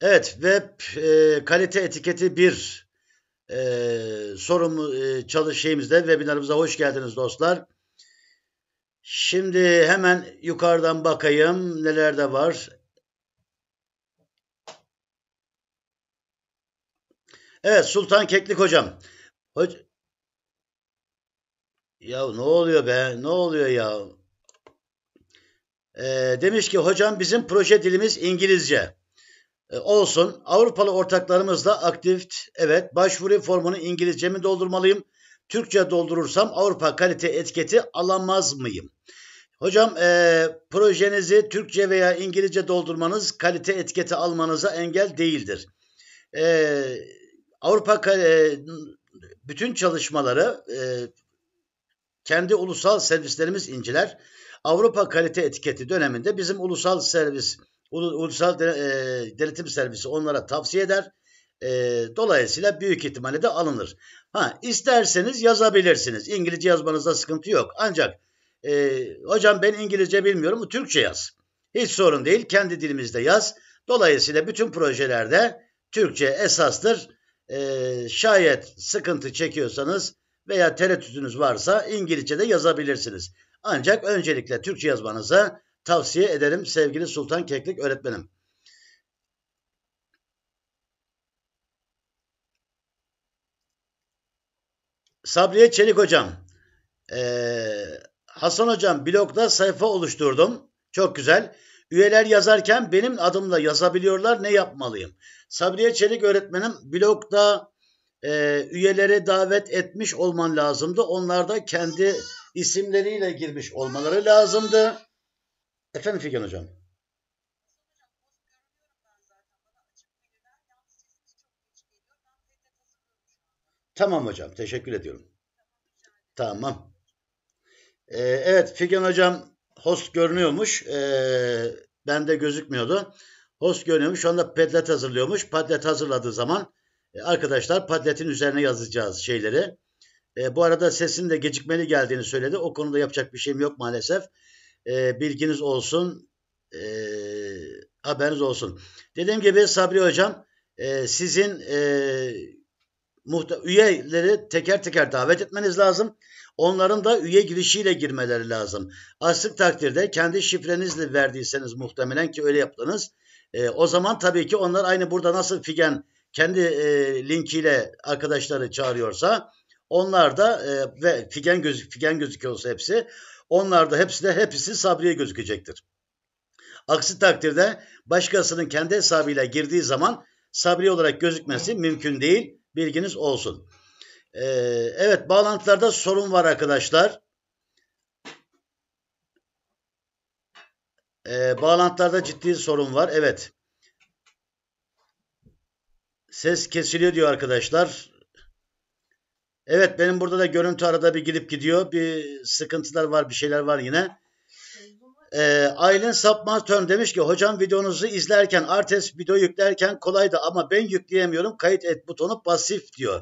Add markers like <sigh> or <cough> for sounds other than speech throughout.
Evet web e, kalite etiketi bir e, sorumu e, çalış webinarımıza hoş geldiniz dostlar. Şimdi hemen yukarıdan bakayım neler de var. Evet Sultan Keklik hocam. Hoca... Ya ne oluyor be? Ne oluyor ya? Ee, demiş ki hocam bizim proje dilimiz İngilizce. E, olsun. Avrupalı ortaklarımızla aktif. Evet başvuru formunu İngilizce mi doldurmalıyım? Türkçe doldurursam Avrupa kalite etiketi alamaz mıyım? Hocam e, projenizi Türkçe veya İngilizce doldurmanız kalite etiketi almanıza engel değildir. E, Avrupa e, bütün çalışmaları e, kendi ulusal servislerimiz inceler. Avrupa kalite etiketi döneminde bizim ulusal servis, ulusal de, e, denetim servisi onlara tavsiye eder. E, dolayısıyla büyük ihtimalle de alınır. Ha isterseniz yazabilirsiniz. İngilizce yazmanızda sıkıntı yok. Ancak e, hocam ben İngilizce bilmiyorum. Türkçe yaz. Hiç sorun değil. Kendi dilimizde yaz. Dolayısıyla bütün projelerde Türkçe esastır. E, şayet sıkıntı çekiyorsanız veya tereddütünüz varsa İngilizce de yazabilirsiniz. Ancak öncelikle Türkçe yazmanıza tavsiye ederim sevgili Sultan Keklik öğretmenim. Sabriye Çelik hocam. Ee, Hasan hocam blogda sayfa oluşturdum. Çok güzel. Üyeler yazarken benim adımla yazabiliyorlar. Ne yapmalıyım? Sabriye Çelik öğretmenim blogda e, üyeleri davet etmiş olman lazımdı. Onlar da kendi isimleriyle girmiş olmaları lazımdı. Efendim Figen Hocam. Tamam hocam. Teşekkür ediyorum. Tamam. Ee, evet Figen hocam host görünüyormuş. Ee, bende gözükmüyordu. Host görünüyormuş. Şu anda padlet hazırlıyormuş. Padlet hazırladığı zaman e, arkadaşlar padletin üzerine yazacağız şeyleri. E, bu arada sesin de gecikmeli geldiğini söyledi. O konuda yapacak bir şeyim yok maalesef. E, bilginiz olsun. E, haberiniz olsun. Dediğim gibi Sabri Hocam e, sizin e, muhta- üyeleri teker teker davet etmeniz lazım. Onların da üye girişiyle girmeleri lazım. Aslık takdirde kendi şifrenizle verdiyseniz muhtemelen ki öyle yaptınız. E, o zaman tabii ki onlar aynı burada nasıl Figen kendi e, linkiyle arkadaşları çağırıyorsa onlar da e, ve figen gözük figen gözüküyorsa hepsi onlar da hepsi de hepsi Sabri'ye gözükecektir. Aksi takdirde başkasının kendi hesabıyla girdiği zaman Sabri olarak gözükmesi mümkün değil. Bilginiz olsun. Ee, evet bağlantılarda sorun var arkadaşlar. Ee, bağlantılarda ciddi sorun var. Evet. Ses kesiliyor diyor arkadaşlar. Evet benim burada da görüntü arada bir gidip gidiyor. Bir sıkıntılar var bir şeyler var yine. E, Aylin Sapmantön demiş ki hocam videonuzu izlerken artes video yüklerken kolaydı ama ben yükleyemiyorum kayıt et butonu pasif diyor.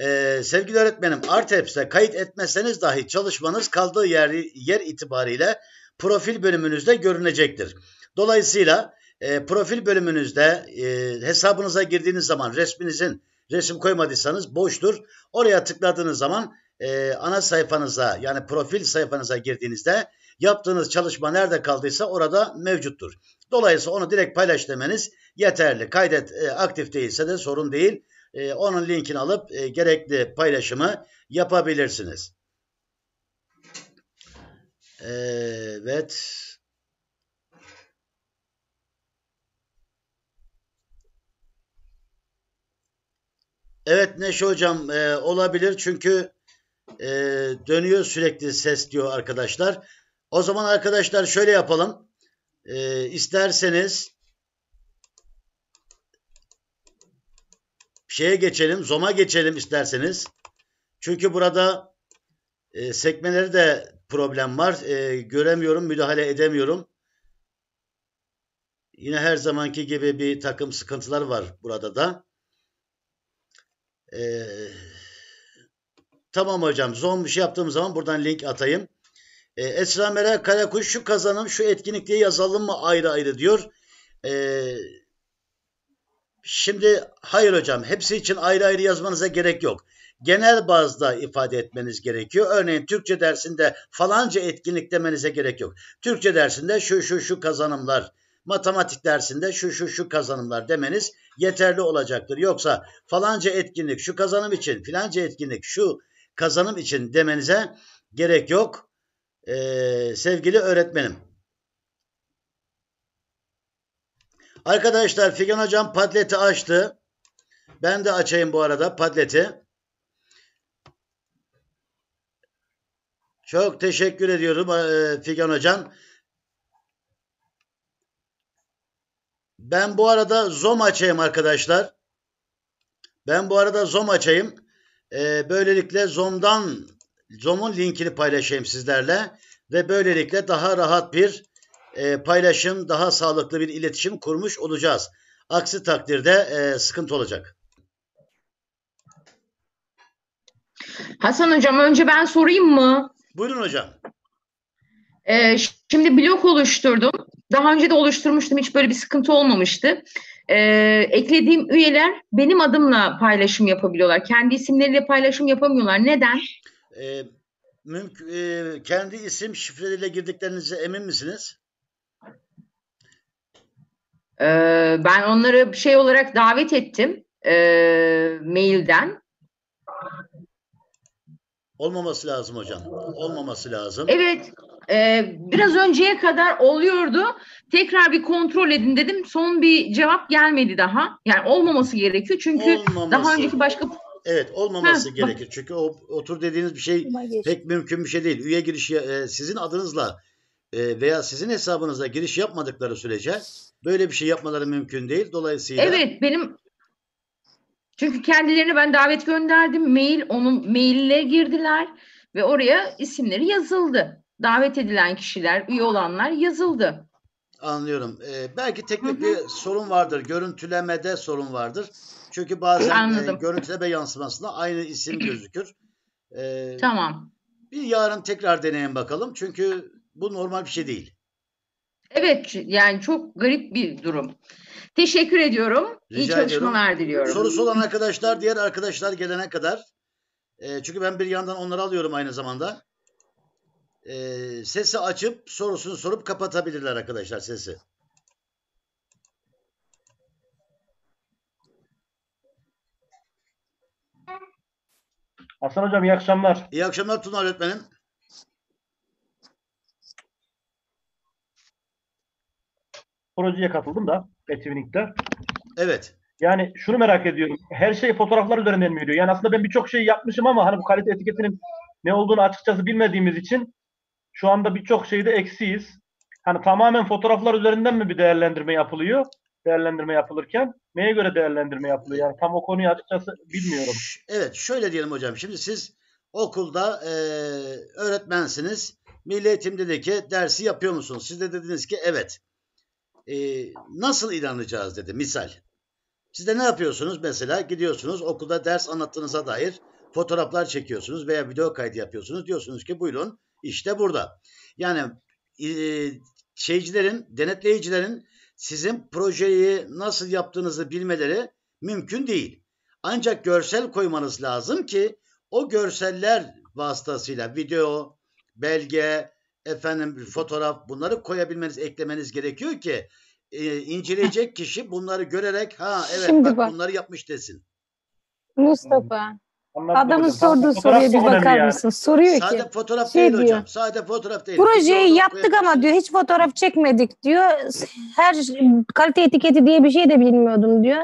E, sevgili öğretmenim Arteps'te kayıt etmeseniz dahi çalışmanız kaldığı yer, yer itibariyle profil bölümünüzde görünecektir. Dolayısıyla e, profil bölümünüzde e, hesabınıza girdiğiniz zaman resminizin resim koymadıysanız boştur. Oraya tıkladığınız zaman e, ana sayfanıza yani profil sayfanıza girdiğinizde yaptığınız çalışma nerede kaldıysa orada mevcuttur. Dolayısıyla onu direkt paylaş demeniz yeterli. Kaydet e, aktif değilse de sorun değil. E, onun linkini alıp e, gerekli paylaşımı yapabilirsiniz. Evet. Evet Neşe Hocam e, olabilir çünkü e, dönüyor sürekli ses diyor arkadaşlar. O zaman arkadaşlar şöyle yapalım. E, isterseniz şeye geçelim, zoma geçelim isterseniz. Çünkü burada e, sekmeleri de problem var. E, göremiyorum, müdahale edemiyorum. Yine her zamanki gibi bir takım sıkıntılar var burada da. Ee, tamam hocam. Zoom bir şey yaptığım zaman buradan link atayım. Ee, Esra Meral Karakuş şu kazanım şu etkinlik diye yazalım mı ayrı ayrı diyor. Ee, şimdi hayır hocam. Hepsi için ayrı ayrı yazmanıza gerek yok genel bazda ifade etmeniz gerekiyor. Örneğin Türkçe dersinde falanca etkinlik demenize gerek yok. Türkçe dersinde şu şu şu kazanımlar, matematik dersinde şu şu şu kazanımlar demeniz yeterli olacaktır. Yoksa falanca etkinlik şu kazanım için, filanca etkinlik şu kazanım için demenize gerek yok. Ee, sevgili öğretmenim. Arkadaşlar Figen hocam padleti açtı. Ben de açayım bu arada padleti. Çok teşekkür ediyorum e, Figen hocam. Ben bu arada zoom açayım arkadaşlar. Ben bu arada zoom açayım. Ee, böylelikle zoom'dan zoom'un linkini paylaşayım sizlerle ve böylelikle daha rahat bir e, paylaşım, daha sağlıklı bir iletişim kurmuş olacağız. Aksi takdirde e, sıkıntı olacak. Hasan hocam önce ben sorayım mı? Buyurun hocam. E, şimdi blok oluşturdum. Daha önce de oluşturmuştum. Hiç böyle bir sıkıntı olmamıştı. E, eklediğim üyeler benim adımla paylaşım yapabiliyorlar. Kendi isimleriyle paylaşım yapamıyorlar. Neden? E, ee, mümkün, e, kendi isim şifreleriyle girdiklerinize emin misiniz? E, ben onları şey olarak davet ettim e, mailden. Olmaması lazım hocam. Olmaması lazım. Evet. Ee, biraz önceye kadar oluyordu. Tekrar bir kontrol edin dedim. Son bir cevap gelmedi daha. Yani olmaması gerekiyor. Çünkü olmaması. daha önceki başka Evet olmaması ha, gerekir. Bak. Çünkü o otur dediğiniz bir şey pek mümkün bir şey değil. Üye girişi e, sizin adınızla e, veya sizin hesabınıza giriş yapmadıkları sürece böyle bir şey yapmaları mümkün değil. Dolayısıyla Evet benim çünkü kendilerine ben davet gönderdim. Mail onun maille girdiler ve oraya isimleri yazıldı davet edilen kişiler, üye olanlar yazıldı. Anlıyorum. Ee, belki teknik bir sorun vardır. Görüntülemede sorun vardır. Çünkü bazen e, görüntüleme yansımasında aynı isim <clears throat> gözükür. Ee, tamam. Bir yarın tekrar deneyin bakalım. Çünkü bu normal bir şey değil. Evet yani çok garip bir durum. Teşekkür ediyorum. Rica İyi çalışmalar ediyorum. diliyorum. Sorusu olan arkadaşlar diğer arkadaşlar gelene kadar. E, çünkü ben bir yandan onları alıyorum aynı zamanda e, sesi açıp sorusunu sorup kapatabilirler arkadaşlar sesi. Hasan Hocam iyi akşamlar. İyi akşamlar Tuna öğretmenim. Projeye katıldım da Etvinlik'te. Evet. Yani şunu merak ediyorum. Her şey fotoğraflar üzerinden mi yürüyor? Yani aslında ben birçok şey yapmışım ama hani bu kalite etiketinin ne olduğunu açıkçası bilmediğimiz için şu anda birçok şeyde eksiyiz. Hani tamamen fotoğraflar üzerinden mi bir değerlendirme yapılıyor? Değerlendirme yapılırken neye göre değerlendirme yapılıyor? Yani tam o konuyu açıkçası bilmiyorum. Evet şöyle diyelim hocam. Şimdi siz okulda e, öğretmensiniz. Milli eğitimdeki dersi yapıyor musunuz? Siz de dediniz ki evet. E, nasıl inanacağız dedi misal. Siz de ne yapıyorsunuz? Mesela gidiyorsunuz okulda ders anlattığınıza dair fotoğraflar çekiyorsunuz veya video kaydı yapıyorsunuz. Diyorsunuz ki buyurun işte burada. Yani e, şeycilerin, denetleyicilerin sizin projeyi nasıl yaptığınızı bilmeleri mümkün değil. Ancak görsel koymanız lazım ki o görseller vasıtasıyla video, belge, efendim fotoğraf bunları koyabilmeniz, eklemeniz gerekiyor ki e, inceleyecek kişi bunları görerek ha evet bak, bak bunları yapmış desin. Mustafa Adamın sorduğu soruya bir bakar ya. mısın? Soruyor ki. Sadece fotoğraf şey değil diyor, hocam. Sadece fotoğraf değil. Projeyi fotoğraf yaptık ama diyor hiç fotoğraf çekmedik diyor. Her kalite etiketi diye bir şey de bilmiyordum diyor.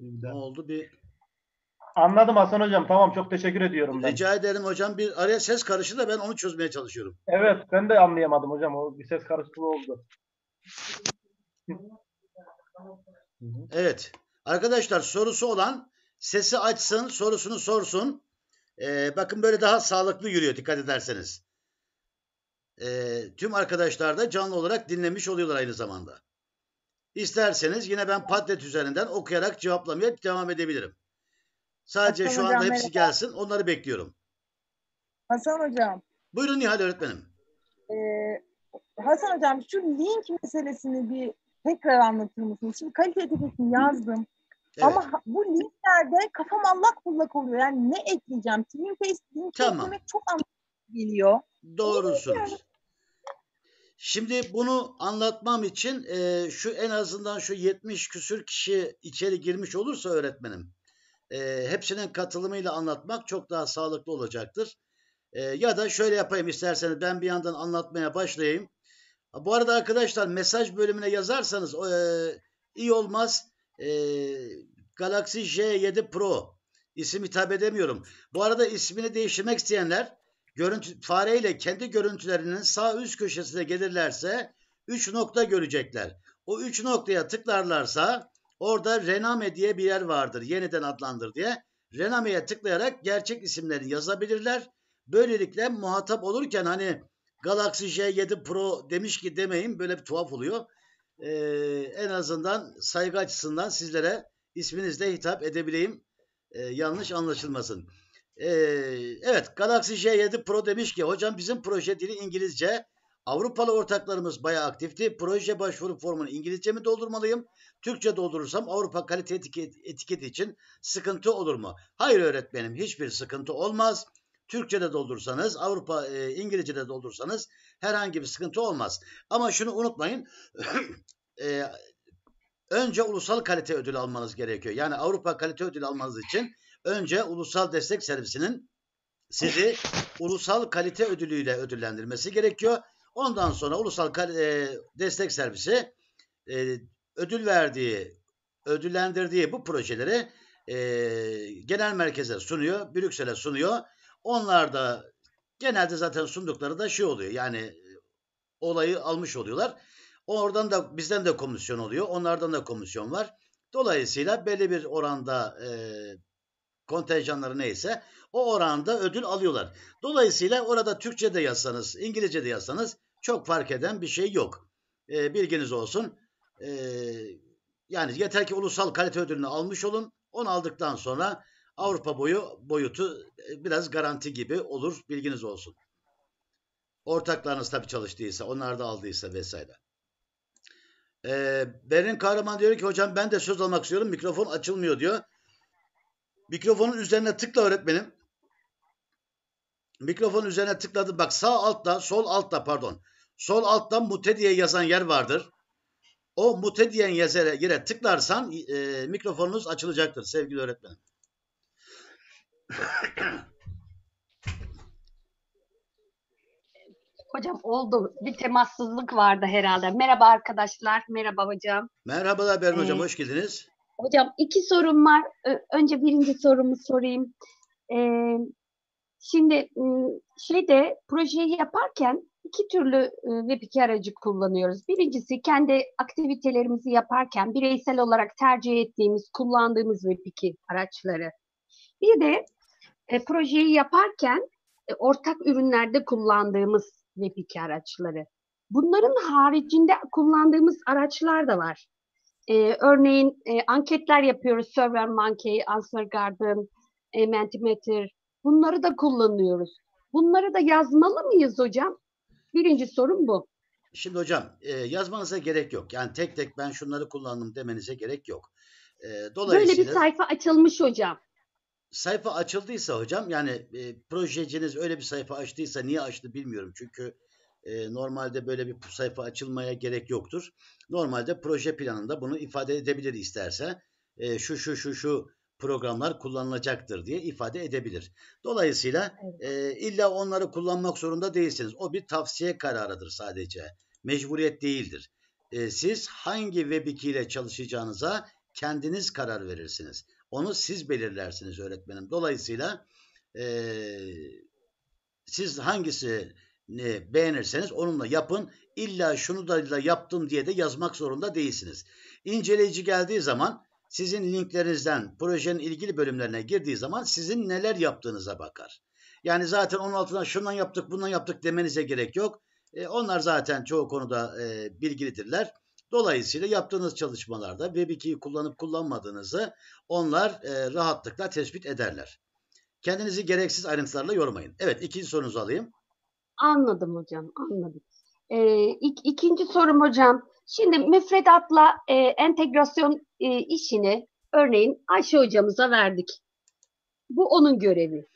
Ne oldu bir Anladım Hasan Hocam. Tamam çok teşekkür ediyorum. Ben. Rica ederim hocam. Bir araya ses karıştı da ben onu çözmeye çalışıyorum. Evet ben de anlayamadım hocam. O bir ses karışıklığı oldu. evet. Arkadaşlar sorusu olan Sesi açsın, sorusunu sorsun. Ee, bakın böyle daha sağlıklı yürüyor dikkat ederseniz. Ee, tüm arkadaşlar da canlı olarak dinlemiş oluyorlar aynı zamanda. İsterseniz yine ben Padlet üzerinden okuyarak cevaplamaya devam edebilirim. Sadece Hasan şu anda hocam, hepsi merhaba. gelsin. Onları bekliyorum. Hasan hocam. Buyurun Nihal öğretmenim. Ee, Hasan hocam şu link meselesini bir tekrar anlatır mısınız? Şimdi kalite etiketini yazdım. Evet. Ama bu listelerde kafam allak bullak oluyor. Yani ne ekleyeceğim? Twin Face, Twin Face tamam. demek çok anlamlı geliyor. Doğrusunuz. Şimdi bunu anlatmam için e, şu en azından şu 70 küsür kişi içeri girmiş olursa öğretmenim e, hepsinin katılımıyla anlatmak çok daha sağlıklı olacaktır. E, ya da şöyle yapayım isterseniz ben bir yandan anlatmaya başlayayım. Bu arada arkadaşlar mesaj bölümüne yazarsanız e, iyi olmaz e, Galaxy J7 Pro. İsim hitap edemiyorum. Bu arada ismini değiştirmek isteyenler görüntü, fareyle kendi görüntülerinin sağ üst köşesine gelirlerse 3 nokta görecekler. O 3 noktaya tıklarlarsa orada Rename diye bir yer vardır. Yeniden adlandır diye. Rename'ye tıklayarak gerçek isimleri yazabilirler. Böylelikle muhatap olurken hani Galaxy J7 Pro demiş ki demeyin böyle bir tuhaf oluyor e, en azından saygı açısından sizlere isminizle hitap edebileyim. E, yanlış anlaşılmasın. E, evet Galaxy J7 Pro demiş ki hocam bizim proje dili İngilizce. Avrupalı ortaklarımız bayağı aktifti. Proje başvuru formunu İngilizce mi doldurmalıyım? Türkçe doldurursam Avrupa kalite etiket, etiket için sıkıntı olur mu? Hayır öğretmenim hiçbir sıkıntı olmaz. Türkçe'de doldursanız, Avrupa e, İngilizce'de doldursanız herhangi bir sıkıntı olmaz. Ama şunu unutmayın. <clears throat> e, önce ulusal kalite ödülü almanız gerekiyor. Yani Avrupa kalite ödülü almanız için önce ulusal destek servisinin sizi ulusal kalite ödülüyle ödüllendirmesi gerekiyor. Ondan sonra ulusal e, destek servisi e, ödül verdiği, ödüllendirdiği bu projeleri e, genel merkeze sunuyor, Brüksel'e sunuyor onlar da genelde zaten sundukları da şey oluyor. Yani e, olayı almış oluyorlar. Oradan da bizden de komisyon oluyor. Onlardan da komisyon var. Dolayısıyla belli bir oranda e, kontenjanları neyse o oranda ödül alıyorlar. Dolayısıyla orada Türkçe de yazsanız, İngilizce de yazsanız çok fark eden bir şey yok. E, bilginiz olsun. E, yani yeter ki ulusal kalite ödülünü almış olun. Onu aldıktan sonra Avrupa boyu boyutu e, biraz garanti gibi olur. Bilginiz olsun. Ortaklarınız tabii çalıştıysa, onlar da aldıysa vesaire. Ee, Berin Kahraman diyor ki hocam ben de söz almak istiyorum. Mikrofon açılmıyor diyor. Mikrofonun üzerine tıkla öğretmenim. Mikrofonun üzerine tıkladı. Bak sağ altta, sol altta pardon. Sol altta mute diye yazan yer vardır. O mute diyen yere tıklarsan e, mikrofonunuz açılacaktır sevgili öğretmenim. Hocam oldu. Bir temassızlık vardı herhalde. Merhaba arkadaşlar. Merhaba hocam. Merhabalar Berna ee, hocam. Hoş geldiniz. Hocam iki sorum var. Önce birinci sorumu sorayım. Ee, şimdi ıı, şeyde projeyi yaparken iki türlü ıı, Web2 aracı kullanıyoruz. Birincisi kendi aktivitelerimizi yaparken bireysel olarak tercih ettiğimiz, kullandığımız Web2 araçları. Bir de e, projeyi yaparken e, ortak ürünlerde kullandığımız web 2 araçları. Bunların haricinde kullandığımız araçlar da var. E, örneğin e, anketler yapıyoruz. ServerMonkey, AnswerGarden, e, Mentimeter. Bunları da kullanıyoruz. Bunları da yazmalı mıyız hocam? Birinci sorun bu. Şimdi hocam e, yazmanıza gerek yok. Yani tek tek ben şunları kullandım demenize gerek yok. E, dolayısıyla... Böyle bir sayfa açılmış hocam sayfa açıldıysa hocam yani e, projeciniz öyle bir sayfa açtıysa niye açtı bilmiyorum. Çünkü e, normalde böyle bir sayfa açılmaya gerek yoktur. Normalde proje planında bunu ifade edebilir isterse. E, şu şu şu şu programlar kullanılacaktır diye ifade edebilir. Dolayısıyla e, illa onları kullanmak zorunda değilsiniz. O bir tavsiye kararıdır sadece. Mecburiyet değildir. E, siz hangi Web2 ile çalışacağınıza kendiniz karar verirsiniz. Onu siz belirlersiniz öğretmenim. Dolayısıyla e, siz hangisini beğenirseniz onunla yapın. İlla şunu da yaptım diye de yazmak zorunda değilsiniz. İnceleyici geldiği zaman sizin linklerinizden projenin ilgili bölümlerine girdiği zaman sizin neler yaptığınıza bakar. Yani zaten onun altına şundan yaptık bundan yaptık demenize gerek yok. E, onlar zaten çoğu konuda e, bilgilidirler. Dolayısıyla yaptığınız çalışmalarda Web2'yi kullanıp kullanmadığınızı onlar e, rahatlıkla tespit ederler. Kendinizi gereksiz ayrıntılarla yormayın. Evet ikinci sorunuzu alayım. Anladım hocam anladım. Ee, ik, ikinci sorum hocam. Şimdi müfredatla e, entegrasyon e, işini örneğin Ayşe hocamıza verdik. Bu onun görevi.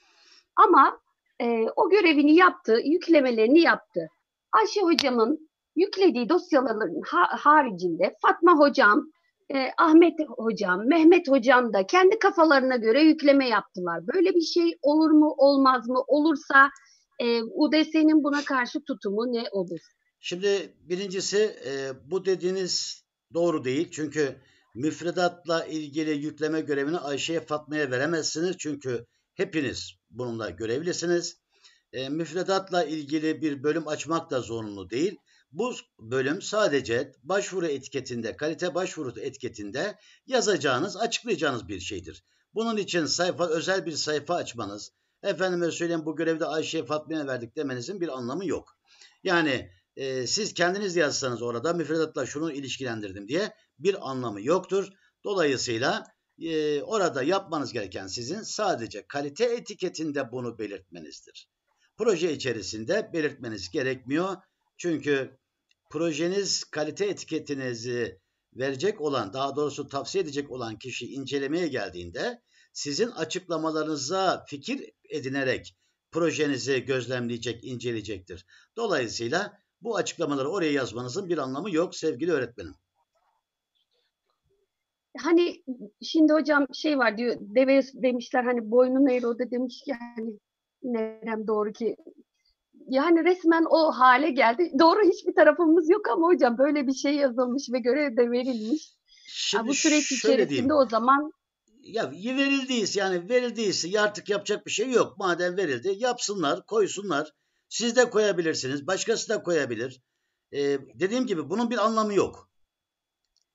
Ama e, o görevini yaptı, yüklemelerini yaptı. Ayşe hocamın yüklediği dosyaların ha- haricinde Fatma hocam, e, Ahmet hocam, Mehmet hocam da kendi kafalarına göre yükleme yaptılar. Böyle bir şey olur mu, olmaz mı? Olursa e, UDS'nin buna karşı tutumu ne olur? Şimdi birincisi e, bu dediğiniz doğru değil. Çünkü müfredatla ilgili yükleme görevini Ayşe'ye Fatma'ya veremezsiniz. Çünkü hepiniz bununla görevlisiniz. E, müfredatla ilgili bir bölüm açmak da zorunlu değil. Bu bölüm sadece başvuru etiketinde, kalite başvuru etiketinde yazacağınız, açıklayacağınız bir şeydir. Bunun için sayfa özel bir sayfa açmanız, efendime söyleyeyim bu görevde Ayşe Fatma'ya verdik demenizin bir anlamı yok. Yani e, siz kendiniz yazsanız orada müfredatla şunu ilişkilendirdim diye bir anlamı yoktur. Dolayısıyla e, orada yapmanız gereken sizin sadece kalite etiketinde bunu belirtmenizdir. Proje içerisinde belirtmeniz gerekmiyor. Çünkü projeniz kalite etiketinizi verecek olan, daha doğrusu tavsiye edecek olan kişi incelemeye geldiğinde sizin açıklamalarınıza fikir edinerek projenizi gözlemleyecek, inceleyecektir. Dolayısıyla bu açıklamaları oraya yazmanızın bir anlamı yok sevgili öğretmenim. Hani şimdi hocam şey var diyor deve demişler hani boynun eğri o da demiş ki hani nerem doğru ki yani resmen o hale geldi. Doğru hiçbir tarafımız yok ama hocam böyle bir şey yazılmış ve görev de verilmiş. Şimdi ya bu süreç içerisinde diyeyim. o zaman ya verildiyse yani verildiyse artık yapacak bir şey yok. Madem verildi yapsınlar, koysunlar. Siz de koyabilirsiniz, başkası da koyabilir. Ee, dediğim gibi bunun bir anlamı yok.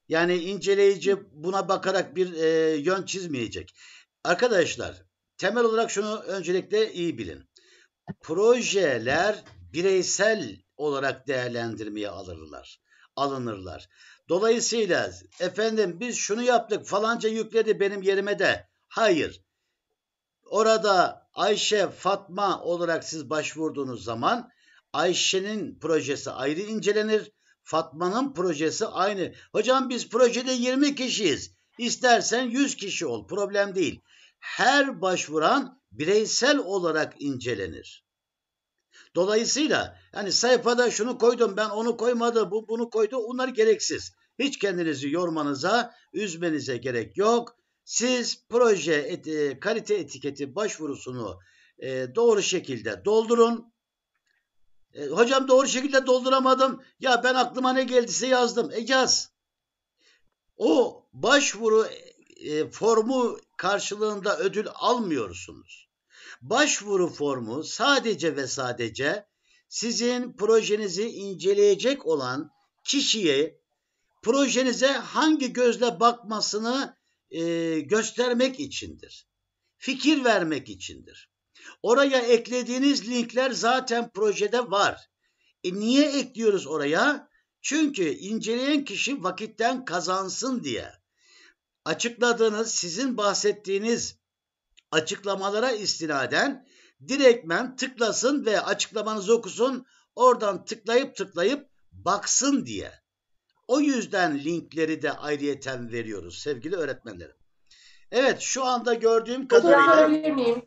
Yani inceleyici buna bakarak bir e, yön çizmeyecek. Arkadaşlar temel olarak şunu öncelikle iyi bilin projeler bireysel olarak değerlendirmeye alırlar, alınırlar. Dolayısıyla efendim biz şunu yaptık falanca yükledi benim yerime de. Hayır. Orada Ayşe Fatma olarak siz başvurduğunuz zaman Ayşe'nin projesi ayrı incelenir. Fatma'nın projesi aynı. Hocam biz projede 20 kişiyiz. İstersen 100 kişi ol. Problem değil. Her başvuran bireysel olarak incelenir. Dolayısıyla yani sayfada şunu koydum ben onu koymadı bu bunu koydu onlar gereksiz. Hiç kendinizi yormanıza, üzmenize gerek yok. Siz proje eti, kalite etiketi başvurusunu e, doğru şekilde doldurun. E, hocam doğru şekilde dolduramadım. Ya ben aklıma ne geldiyse yazdım. E yaz. O başvuru e, formu karşılığında ödül almıyorsunuz. Başvuru formu sadece ve sadece sizin projenizi inceleyecek olan kişiye projenize hangi gözle bakmasını e, göstermek içindir. Fikir vermek içindir. Oraya eklediğiniz linkler zaten projede var. E niye ekliyoruz oraya? Çünkü inceleyen kişi vakitten kazansın diye açıkladığınız, sizin bahsettiğiniz açıklamalara istinaden direktmen tıklasın ve açıklamanızı okusun. Oradan tıklayıp tıklayıp baksın diye. O yüzden linkleri de ayrıyeten veriyoruz sevgili öğretmenlerim. Evet şu anda gördüğüm kadarıyla...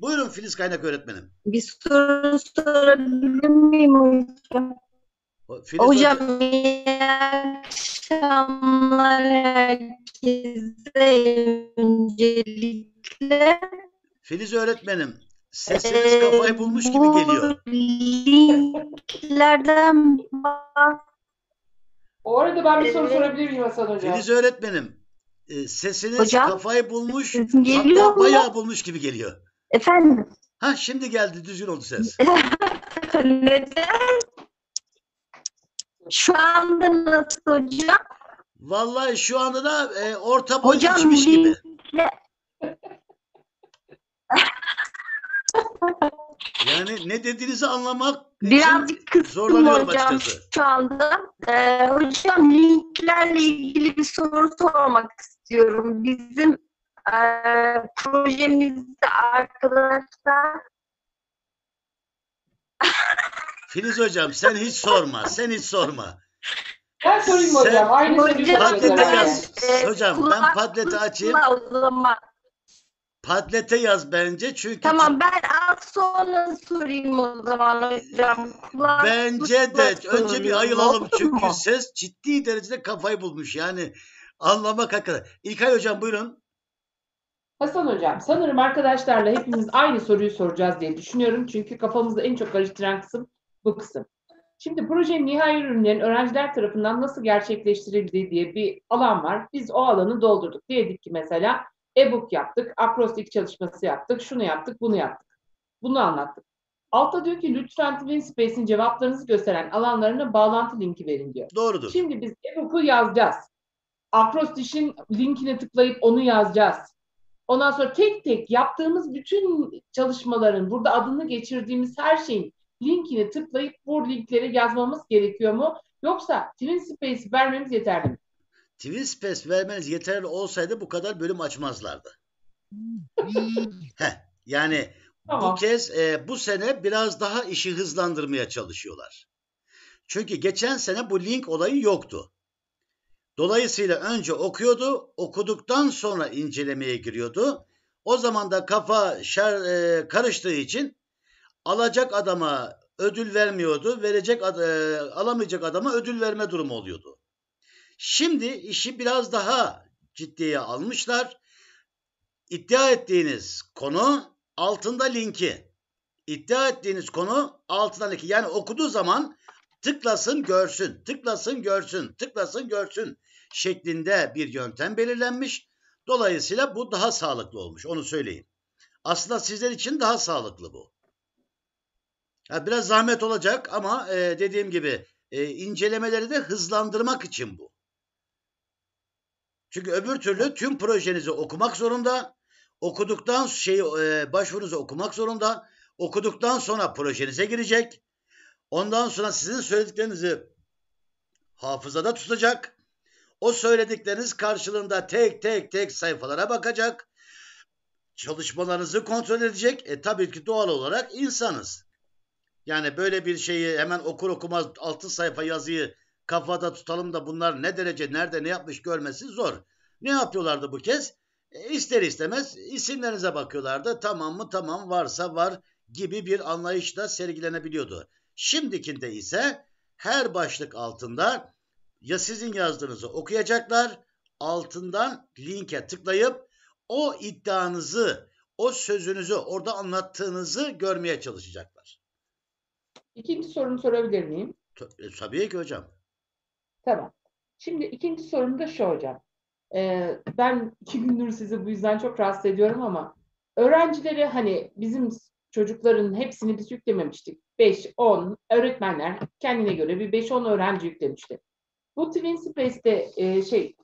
Buyurun Filiz Kaynak öğretmenim. Bir soru sorabilir miyim hocam? Filiz Hocam hocam. iyi akşamlar herkese öncelikle. Filiz öğretmenim sesiniz ee, kafayı bulmuş gibi Bu geliyor. linklerden O arada ben bir soru sorabilir miyim Hasan hocam? Filiz öğretmenim e, sesiniz Hocam? kafayı bulmuş Sesim hatta mu? bayağı bulmuş gibi geliyor. efendim Ha şimdi geldi düzgün oldu ses. <laughs> neden şu anda nasıl hocam? Vallahi şu anda da e, ortamı hocam, içmiş gibi. <laughs> yani ne dediğinizi anlamak birazcık kıstım hocam açıkçası. şu anda. Ee, hocam linklerle ilgili bir soru sormak istiyorum. Bizim e, projemizde arkadaşlar Filiz hocam sen hiç sorma. Sen hiç sorma. Ben sorayım sen, hocam. Aynı hocam, padlete yaz. hocam kulak, ben padlete açayım. Padlete yaz bence çünkü. Tamam ben az sonra sorayım o zaman hocam. Kulak, bence de önce sorayım. bir ayılalım çünkü mu? ses ciddi derecede kafayı bulmuş yani anlamak hakikaten. İlkay hocam buyurun. Hasan hocam sanırım arkadaşlarla hepimiz aynı soruyu soracağız diye düşünüyorum. Çünkü kafamızda en çok karıştıran kısım bu kısım. Şimdi projenin nihai ürünlerin öğrenciler tarafından nasıl gerçekleştirildiği diye bir alan var. Biz o alanı doldurduk. Diyedik ki mesela e-book yaptık, akrostik çalışması yaptık, şunu yaptık, bunu yaptık. Bunu anlattık. Altta diyor ki lütfen Twin Space'in cevaplarınızı gösteren alanlarına bağlantı linki verin diyor. Doğrudur. Şimdi biz e-book'u yazacağız. Akrostiş'in linkine tıklayıp onu yazacağız. Ondan sonra tek tek yaptığımız bütün çalışmaların, burada adını geçirdiğimiz her şeyin linkini tıklayıp bu linkleri yazmamız gerekiyor mu? Yoksa Twin Space vermemiz yeterli mi? Twin Space vermeniz yeterli olsaydı bu kadar bölüm açmazlardı. <laughs> Heh, yani tamam. bu kez e, bu sene biraz daha işi hızlandırmaya çalışıyorlar. Çünkü geçen sene bu link olayı yoktu. Dolayısıyla önce okuyordu, okuduktan sonra incelemeye giriyordu. O zaman da kafa şer, e, karıştığı için alacak adama ödül vermiyordu, verecek ad e, alamayacak adama ödül verme durumu oluyordu. Şimdi işi biraz daha ciddiye almışlar. İddia ettiğiniz konu altında linki. İddia ettiğiniz konu altında linki. Yani okuduğu zaman tıklasın görsün, tıklasın görsün, tıklasın görsün şeklinde bir yöntem belirlenmiş. Dolayısıyla bu daha sağlıklı olmuş onu söyleyeyim. Aslında sizler için daha sağlıklı bu. Yani biraz zahmet olacak ama e, dediğim gibi e, incelemeleri de hızlandırmak için bu. Çünkü öbür türlü tüm projenizi okumak zorunda, okuduktan şeyi e, başvurunuzu okumak zorunda, okuduktan sonra projenize girecek. Ondan sonra sizin söylediklerinizi hafızada tutacak. O söyledikleriniz karşılığında tek tek tek sayfalara bakacak. Çalışmalarınızı kontrol edecek. E tabii ki doğal olarak insanız. Yani böyle bir şeyi hemen okur okumaz altı sayfa yazıyı kafada tutalım da bunlar ne derece nerede ne yapmış görmesi zor. Ne yapıyorlardı bu kez? E, ister istemez isimlerinize bakıyorlardı. Tamam mı tamam varsa var gibi bir anlayış da sergilenebiliyordu. Şimdikinde ise her başlık altında ya sizin yazdığınızı okuyacaklar altından linke tıklayıp o iddianızı, o sözünüzü, orada anlattığınızı görmeye çalışacaklar. İkinci sorunu sorabilir miyim? E, tabii ki hocam. Tamam. Şimdi ikinci sorum da şu hocam. Ee, ben iki gündür sizi bu yüzden çok rahatsız ediyorum ama öğrencileri hani bizim çocukların hepsini biz yüklememiştik. 5-10 öğretmenler kendine göre bir 5-10 öğrenci yüklemişti. Bu Twin Space'te e, şey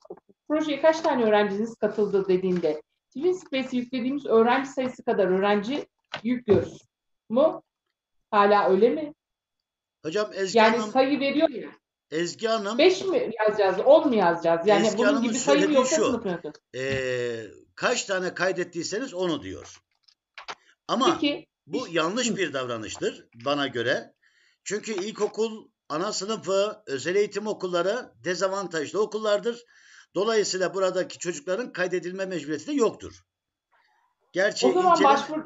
projeye kaç tane öğrenciniz katıldı dediğinde Twin Space'i yüklediğimiz öğrenci sayısı kadar öğrenci yüklüyoruz mu? Hala öyle mi? Hocam Ezgi yani Hanım... sayı veriyor ya. Ezgi Hanım... 5 mi yazacağız, 10 mu yazacağız? Yani Ezgi bunun gibi sayı mı yoksa şu, e, kaç tane kaydettiyseniz onu diyor. Ama Peki, bu yanlış bir davranıştır bana göre. Çünkü ilkokul, ana sınıfı, özel eğitim okulları dezavantajlı okullardır. Dolayısıyla buradaki çocukların kaydedilme mecburiyeti de yoktur. Gerçi o zaman incele... başvur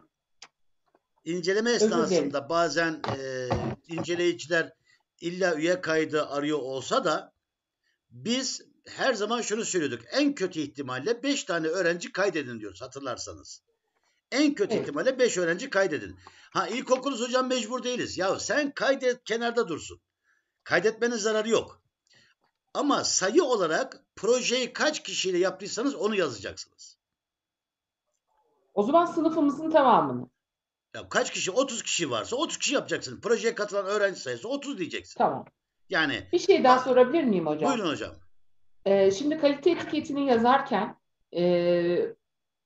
İnceleme esnasında bazen e, inceleyiciler illa üye kaydı arıyor olsa da biz her zaman şunu söylüyorduk. En kötü ihtimalle 5 tane öğrenci kaydedin diyoruz hatırlarsanız. En kötü evet. ihtimalle 5 öğrenci kaydedin. Ha ilkokuluz hocam mecbur değiliz. Ya sen kaydet kenarda dursun. Kaydetmenin zararı yok. Ama sayı olarak projeyi kaç kişiyle yaptıysanız onu yazacaksınız. O zaman sınıfımızın tamamını. Ya kaç kişi? 30 kişi varsa 30 kişi yapacaksın. Projeye katılan öğrenci sayısı 30 diyeceksin. Tamam. Yani bir şey daha sorabilir miyim hocam? Buyurun hocam. Ee, şimdi kalite etiketini yazarken e,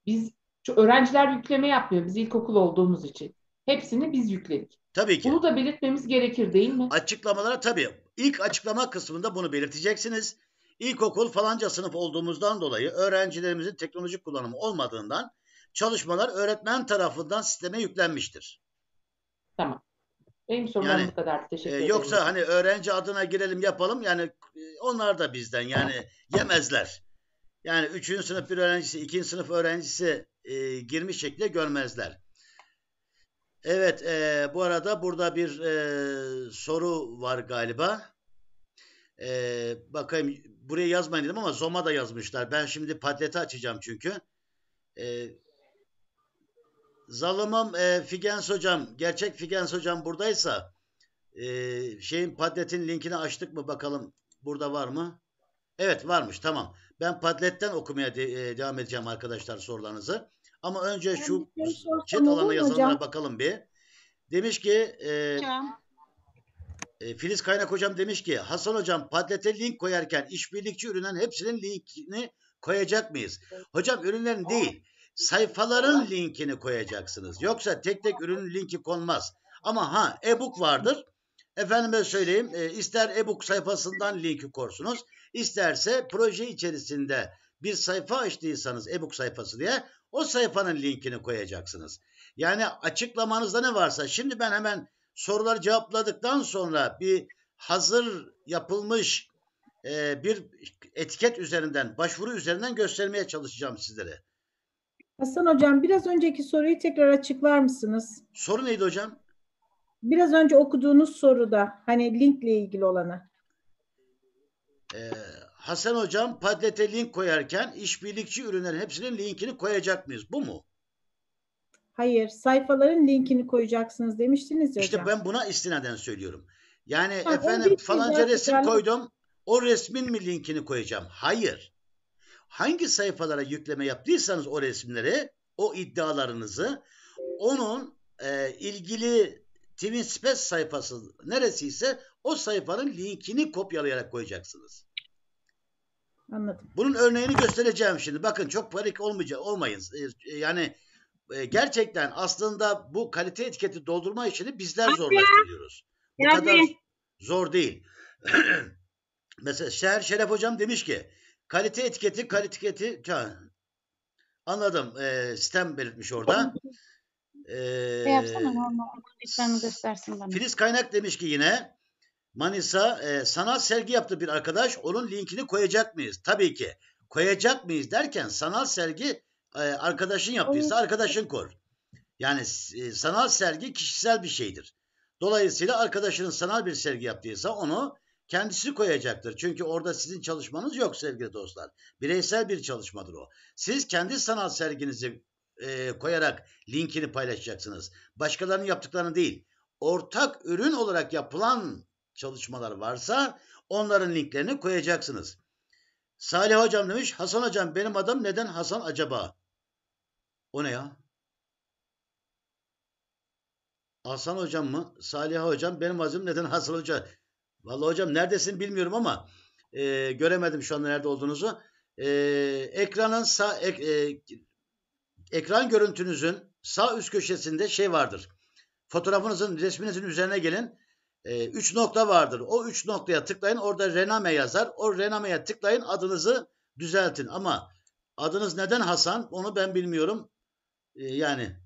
biz şu öğrenciler yükleme yapmıyor. Biz ilkokul olduğumuz için. Hepsini biz yükledik. Tabii ki. Bunu da belirtmemiz gerekir değil mi? Açıklamalara tabii. İlk açıklama kısmında bunu belirteceksiniz. İlkokul falanca sınıf olduğumuzdan dolayı öğrencilerimizin teknolojik kullanımı olmadığından çalışmalar öğretmen tarafından sisteme yüklenmiştir. Tamam. Benim sorularım yani, bu kadar. Teşekkür e, ederim. Yoksa hani öğrenci adına girelim yapalım yani e, onlar da bizden yani yemezler. Yani üçüncü sınıf bir öğrencisi, ikinci sınıf öğrencisi e, girmiş şekilde görmezler. Evet, e, bu arada burada bir e, soru var galiba. E, bakayım, buraya yazmayın dedim ama Zoma da yazmışlar. Ben şimdi padleti açacağım çünkü. E, Zalımım e, Figens hocam, gerçek Figen hocam buradaysa e, şeyin Padlet'in linkini açtık mı bakalım burada var mı? Evet varmış tamam. Ben Padlet'ten okumaya de, e, devam edeceğim arkadaşlar sorularınızı. Ama önce şu şey chat alanına yazanlara bakalım bir. Demiş ki e, e, Filiz Kaynak hocam demiş ki Hasan hocam Padlet'e link koyarken işbirlikçi ürünlerin hepsinin linkini koyacak mıyız? Hocam ürünlerin değil sayfaların linkini koyacaksınız. Yoksa tek tek ürünün linki konmaz. Ama ha e-book vardır. Efendime söyleyeyim e, ister e-book sayfasından linki korsunuz. isterse proje içerisinde bir sayfa açtıysanız e-book sayfası diye o sayfanın linkini koyacaksınız. Yani açıklamanızda ne varsa şimdi ben hemen sorular cevapladıktan sonra bir hazır yapılmış e, bir etiket üzerinden başvuru üzerinden göstermeye çalışacağım sizlere. Hasan Hocam biraz önceki soruyu tekrar açıklar mısınız? Soru neydi hocam? Biraz önce okuduğunuz soruda hani linkle ilgili olanı. Ee, Hasan Hocam Padlet'e link koyarken işbirlikçi ürünlerin hepsinin linkini koyacak mıyız? Bu mu? Hayır sayfaların linkini koyacaksınız demiştiniz ya işte hocam. İşte ben buna istinaden söylüyorum. Yani ha, efendim şey falanca resim koydum o resmin mi linkini koyacağım? Hayır hangi sayfalara yükleme yaptıysanız o resimleri, o iddialarınızı onun e, ilgili Twin Space sayfası neresiyse o sayfanın linkini kopyalayarak koyacaksınız. Anladım. Bunun örneğini göstereceğim şimdi. Bakın çok panik olmayacak, olmayın. E, e, yani e, gerçekten aslında bu kalite etiketi doldurma işini bizler zorlaştırıyoruz. Bu kadar zor değil. <clears throat> Mesela Şer Şeref Hocam demiş ki Kalite etiketi, kalite etiketi anladım. E, sistem belirtmiş orada. E, şey yapsana Filiz Kaynak demiş ki yine Manisa e, sanal sergi yaptı bir arkadaş. Onun linkini koyacak mıyız? Tabii ki. Koyacak mıyız derken sanal sergi e, arkadaşın yaptıysa arkadaşın kor. Yani e, sanal sergi kişisel bir şeydir. Dolayısıyla arkadaşının sanal bir sergi yaptıysa onu kendisi koyacaktır. Çünkü orada sizin çalışmanız yok sevgili dostlar. Bireysel bir çalışmadır o. Siz kendi sanat serginizi e, koyarak linkini paylaşacaksınız. Başkalarının yaptıklarını değil. Ortak ürün olarak yapılan çalışmalar varsa onların linklerini koyacaksınız. Salih hocam demiş Hasan hocam benim adam neden Hasan acaba? O ne ya? Hasan hocam mı? Salih hocam benim adım neden Hasan hoca? Vallahi hocam neredesin bilmiyorum ama e, göremedim şu anda nerede olduğunuzu. E, ekranın sağ ek, e, ekran görüntünüzün sağ üst köşesinde şey vardır. Fotoğrafınızın, resminizin üzerine gelin. E, üç nokta vardır. O üç noktaya tıklayın. Orada Rename yazar. O Rename'ye tıklayın. Adınızı düzeltin. Ama adınız neden Hasan? Onu ben bilmiyorum. E, yani.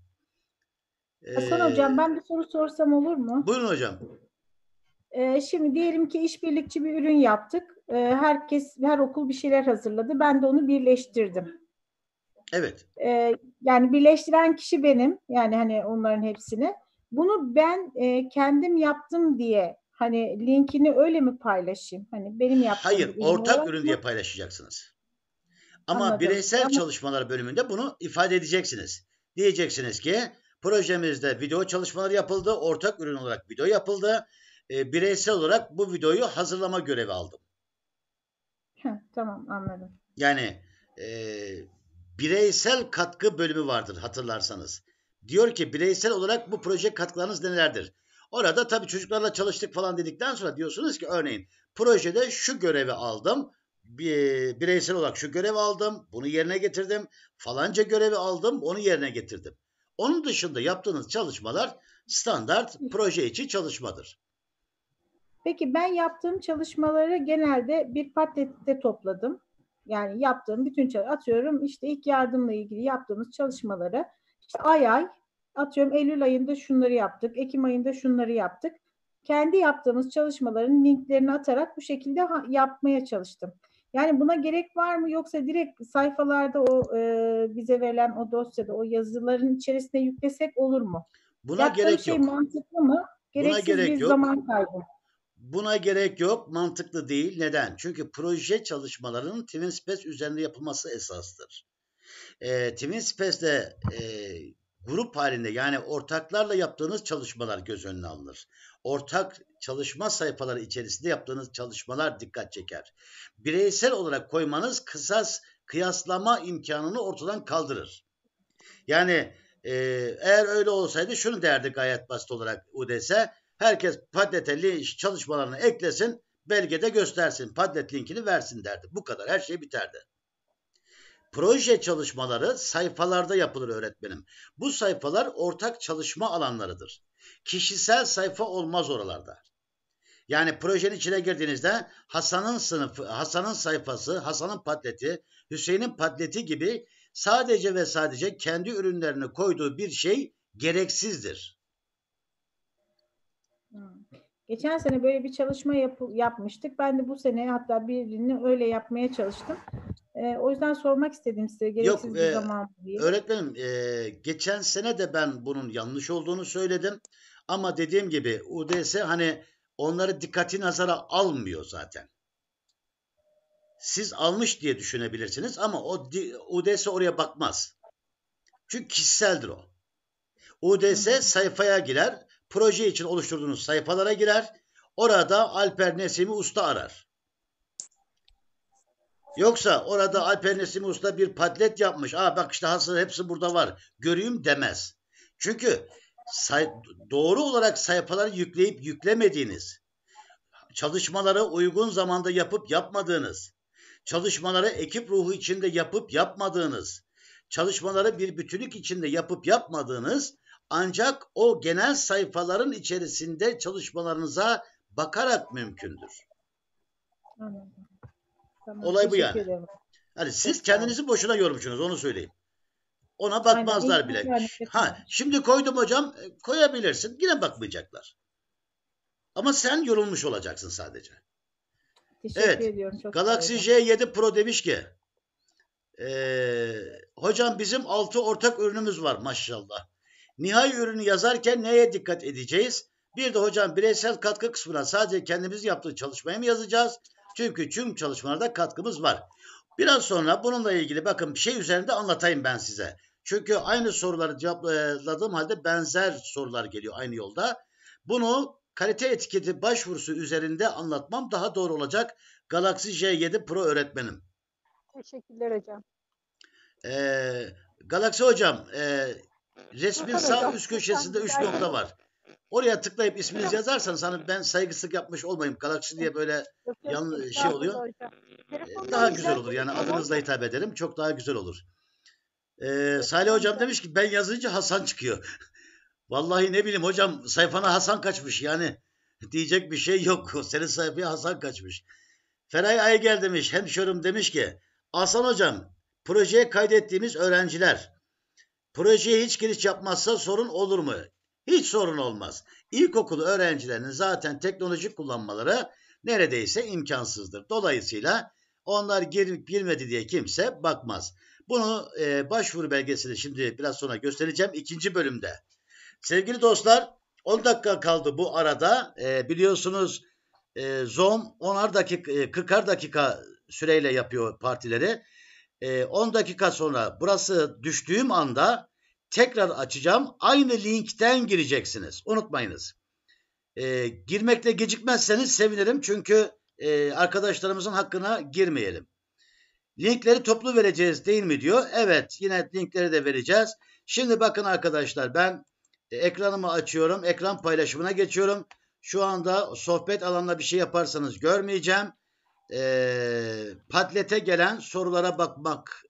E, Hasan hocam ben bir soru sorsam olur mu? Buyurun hocam. Ee, şimdi diyelim ki işbirlikçi bir ürün yaptık. Ee, herkes, her okul bir şeyler hazırladı. Ben de onu birleştirdim. Evet. Ee, yani birleştiren kişi benim. Yani hani onların hepsini. Bunu ben e, kendim yaptım diye hani linkini öyle mi paylaşayım? Hani benim yaptığım Hayır, ortak ürün mı? diye paylaşacaksınız. Ama Anladım. bireysel Ama... çalışmalar bölümünde bunu ifade edeceksiniz. Diyeceksiniz ki projemizde video çalışmaları yapıldı, ortak ürün olarak video yapıldı e, bireysel olarak bu videoyu hazırlama görevi aldım. Heh, tamam anladım. Yani e, bireysel katkı bölümü vardır hatırlarsanız. Diyor ki bireysel olarak bu proje katkılarınız nelerdir? Orada tabii çocuklarla çalıştık falan dedikten sonra diyorsunuz ki örneğin projede şu görevi aldım. Bireysel olarak şu görevi aldım. Bunu yerine getirdim. Falanca görevi aldım. Onu yerine getirdim. Onun dışında yaptığınız çalışmalar standart proje içi çalışmadır. Peki ben yaptığım çalışmaları genelde bir patlette topladım. Yani yaptığım bütün çalışmaları atıyorum işte ilk yardımla ilgili yaptığımız çalışmaları işte ay ay atıyorum Eylül ayında şunları yaptık, Ekim ayında şunları yaptık. Kendi yaptığımız çalışmaların linklerini atarak bu şekilde yapmaya çalıştım. Yani buna gerek var mı yoksa direkt sayfalarda o e, bize verilen o dosyada o yazıların içerisine yüklesek olur mu? Buna Yaptığı gerek şey yok. mantıklı mı? Gereksiz Buna gerek bir yok. zaman kaybı. Buna gerek yok. Mantıklı değil. Neden? Çünkü proje çalışmalarının TwinSpace üzerinde yapılması esastır. E, ee, TwinSpace'de e, grup halinde yani ortaklarla yaptığınız çalışmalar göz önüne alınır. Ortak çalışma sayfaları içerisinde yaptığınız çalışmalar dikkat çeker. Bireysel olarak koymanız kısas kıyaslama imkanını ortadan kaldırır. Yani e, eğer öyle olsaydı şunu derdi gayet basit olarak UDS'e Herkes Padlet'e çalışmalarını eklesin, belgede göstersin, Padlet linkini versin derdi. Bu kadar her şey biterdi. Proje çalışmaları sayfalarda yapılır öğretmenim. Bu sayfalar ortak çalışma alanlarıdır. Kişisel sayfa olmaz oralarda. Yani projenin içine girdiğinizde Hasan'ın sınıfı, Hasan'ın sayfası, Hasan'ın patleti, Hüseyin'in patleti gibi sadece ve sadece kendi ürünlerini koyduğu bir şey gereksizdir. Geçen sene böyle bir çalışma yap yapmıştık. Ben de bu sene hatta birini öyle yapmaya çalıştım. E, o yüzden sormak istedim size gereksiz Yok, bir e, zaman diye. Öğretmenim e, geçen sene de ben bunun yanlış olduğunu söyledim. Ama dediğim gibi UDS hani onları dikkati nazara almıyor zaten. Siz almış diye düşünebilirsiniz ama o UDS oraya bakmaz. Çünkü kişiseldir o. UDS sayfaya girer, proje için oluşturduğunuz sayfalara girer. Orada Alper Nesimi Usta arar. Yoksa orada Alper Nesimi Usta bir padlet yapmış. Aa bak işte hasır hepsi burada var. Göreyim demez. Çünkü doğru olarak sayfaları yükleyip yüklemediğiniz, çalışmaları uygun zamanda yapıp yapmadığınız, çalışmaları ekip ruhu içinde yapıp yapmadığınız, çalışmaları bir bütünlük içinde yapıp yapmadığınız ancak o genel sayfaların içerisinde çalışmalarınıza bakarak mümkündür. Tamam. Olay bu yani. Hani siz kendinizi boşuna yormuşsunuz onu söyleyeyim. Ona bakmazlar bile. Ha, şimdi koydum hocam e, koyabilirsin yine bakmayacaklar. Ama sen yorulmuş olacaksın sadece. Teşekkür evet. ediyorum. Çok Galaxy J7 Pro demiş ki ee, hocam bizim altı ortak ürünümüz var maşallah. Nihai ürünü yazarken neye dikkat edeceğiz? Bir de hocam bireysel katkı kısmına sadece kendimiz yaptığı çalışmaya mı yazacağız? Çünkü tüm çalışmalarda katkımız var. Biraz sonra bununla ilgili bakın bir şey üzerinde anlatayım ben size. Çünkü aynı soruları cevapladığım halde benzer sorular geliyor aynı yolda. Bunu kalite etiketi başvurusu üzerinde anlatmam daha doğru olacak. Galaxy J7 Pro öğretmenim. Teşekkürler hocam. Ee, Galaxy hocam, e, Resmin sağ üst köşesinde 3 nokta var. Oraya tıklayıp isminizi yazarsanız hani ben saygısızlık yapmış olmayayım galakçı diye böyle yan şey oluyor. Daha güzel olur yani adınızla hitap ederim çok daha güzel olur. Ee, Salih hocam demiş ki ben yazınca Hasan çıkıyor. <laughs> Vallahi ne bileyim hocam sayfana Hasan kaçmış yani <laughs> diyecek bir şey yok. <laughs> Senin sayfaya Hasan kaçmış. Feray Aygel demiş hemşerim demiş ki Hasan hocam projeye kaydettiğimiz öğrenciler Projeye hiç giriş yapmazsa sorun olur mu? Hiç sorun olmaz. İlkokul öğrencilerinin zaten teknoloji kullanmaları neredeyse imkansızdır. Dolayısıyla onlar girip girmedi diye kimse bakmaz. Bunu e, başvuru belgesini şimdi biraz sonra göstereceğim ikinci bölümde. Sevgili dostlar 10 dakika kaldı bu arada. E, biliyorsunuz e, ZOM 10'ar dakika, 40'ar e, dakika süreyle yapıyor partileri e, ee, 10 dakika sonra burası düştüğüm anda tekrar açacağım. Aynı linkten gireceksiniz. Unutmayınız. E, ee, girmekte gecikmezseniz sevinirim. Çünkü e, arkadaşlarımızın hakkına girmeyelim. Linkleri toplu vereceğiz değil mi diyor. Evet yine linkleri de vereceğiz. Şimdi bakın arkadaşlar ben e, ekranımı açıyorum. Ekran paylaşımına geçiyorum. Şu anda sohbet alanına bir şey yaparsanız görmeyeceğim e, Padlet'e gelen sorulara bakmak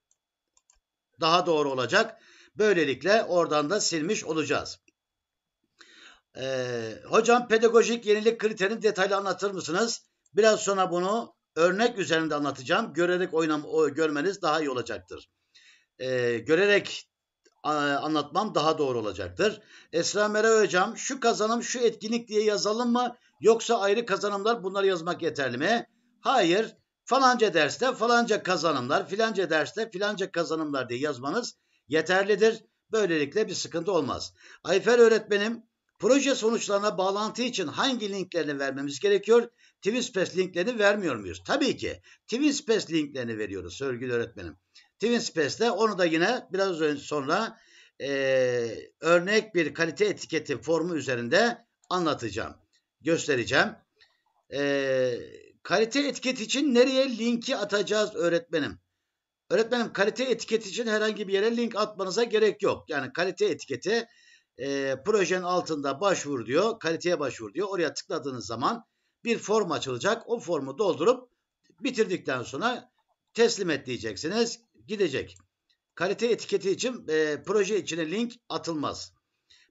daha doğru olacak. Böylelikle oradan da silmiş olacağız. Ee, hocam pedagojik yenilik kriterini detaylı anlatır mısınız? Biraz sonra bunu örnek üzerinde anlatacağım. Görerek oynam o, görmeniz daha iyi olacaktır. Ee, görerek anlatmam daha doğru olacaktır. Esra Meral Hocam şu kazanım şu etkinlik diye yazalım mı? Yoksa ayrı kazanımlar bunları yazmak yeterli mi? Hayır falanca derste falanca kazanımlar, filanca derste filanca kazanımlar diye yazmanız yeterlidir. Böylelikle bir sıkıntı olmaz. Ayfer öğretmenim proje sonuçlarına bağlantı için hangi linklerini vermemiz gerekiyor? Twinspace linklerini vermiyor muyuz? Tabii ki Twinspace linklerini veriyoruz sevgili öğretmenim. Twinspace'de onu da yine biraz önce sonra e, örnek bir kalite etiketi formu üzerinde anlatacağım, göstereceğim. Eee Kalite etiket için nereye linki atacağız öğretmenim? Öğretmenim kalite etiket için herhangi bir yere link atmanıza gerek yok. Yani kalite etiketi e, projenin altında başvur diyor. Kaliteye başvur diyor. Oraya tıkladığınız zaman bir form açılacak. O formu doldurup bitirdikten sonra teslim et diyeceksiniz. Gidecek. Kalite etiketi için e, proje içine link atılmaz.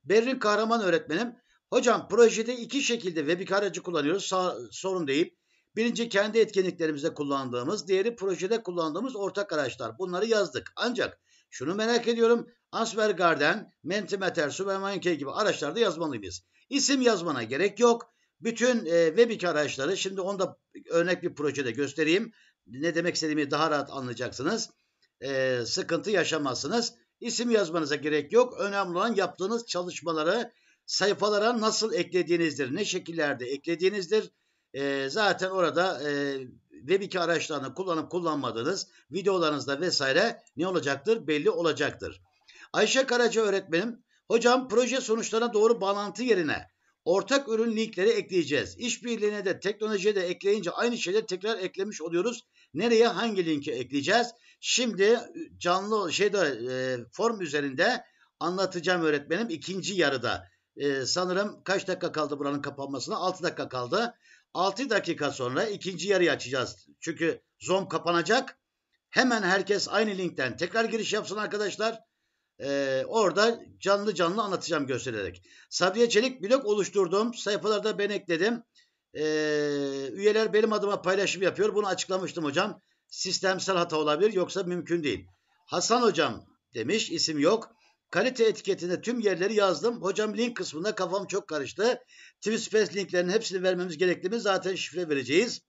Berrin Kahraman öğretmenim. Hocam projede iki şekilde webik aracı kullanıyoruz. Sağ, sorun değil. Birinci kendi etkinliklerimizde kullandığımız, diğeri projede kullandığımız ortak araçlar. Bunları yazdık. Ancak şunu merak ediyorum. Asperger'den Mentimeter, Supermanke gibi araçlarda mıyız? İsim yazmana gerek yok. Bütün e, Webik araçları şimdi onu da örnek bir projede göstereyim. Ne demek istediğimi daha rahat anlayacaksınız. E, sıkıntı yaşamazsınız. İsim yazmanıza gerek yok. Önemli olan yaptığınız çalışmaları sayfalara nasıl eklediğinizdir. Ne şekillerde eklediğinizdir e, zaten orada e, Web2 araçlarını kullanıp kullanmadığınız videolarınızda vesaire ne olacaktır? Belli olacaktır. Ayşe Karaca öğretmenim, hocam proje sonuçlarına doğru bağlantı yerine ortak ürün linkleri ekleyeceğiz. İşbirliğine de teknolojiye de ekleyince aynı şeyleri tekrar eklemiş oluyoruz. Nereye hangi linki ekleyeceğiz? Şimdi e, canlı şeyde e, form üzerinde anlatacağım öğretmenim ikinci yarıda. E, sanırım kaç dakika kaldı buranın kapanmasına? 6 dakika kaldı. 6 dakika sonra ikinci yarıyı açacağız. Çünkü Zoom kapanacak. Hemen herkes aynı linkten tekrar giriş yapsın arkadaşlar. Ee, orada canlı canlı anlatacağım göstererek. Sabriye Çelik blog oluşturdum. Sayfalarda ben ekledim. Ee, üyeler benim adıma paylaşım yapıyor. Bunu açıklamıştım hocam. Sistemsel hata olabilir yoksa mümkün değil. Hasan hocam demiş isim yok. Kalite etiketine tüm yerleri yazdım. Hocam link kısmında kafam çok karıştı. Twispace linklerinin hepsini vermemiz gerekli mi? Zaten şifre vereceğiz.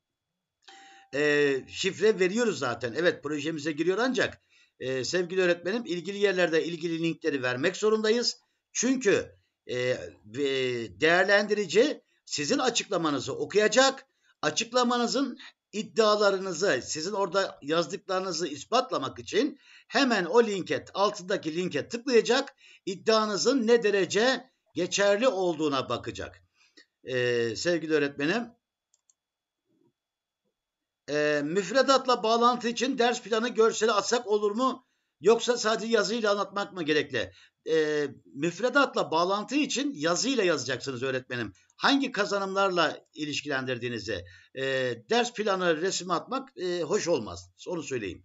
E, şifre veriyoruz zaten. Evet projemize giriyor ancak e, sevgili öğretmenim ilgili yerlerde ilgili linkleri vermek zorundayız. Çünkü e, değerlendirici sizin açıklamanızı okuyacak. Açıklamanızın iddialarınızı, sizin orada yazdıklarınızı ispatlamak için hemen o linke, altındaki linke tıklayacak, iddianızın ne derece geçerli olduğuna bakacak. Ee, sevgili öğretmenim, e, müfredatla bağlantı için ders planı görseli atsak olur mu? Yoksa sadece yazıyla anlatmak mı gerekli? E, müfredatla bağlantı için yazıyla yazacaksınız öğretmenim hangi kazanımlarla ilişkilendirdiğinizi e, ders planı resim atmak e, hoş olmaz. Onu söyleyeyim.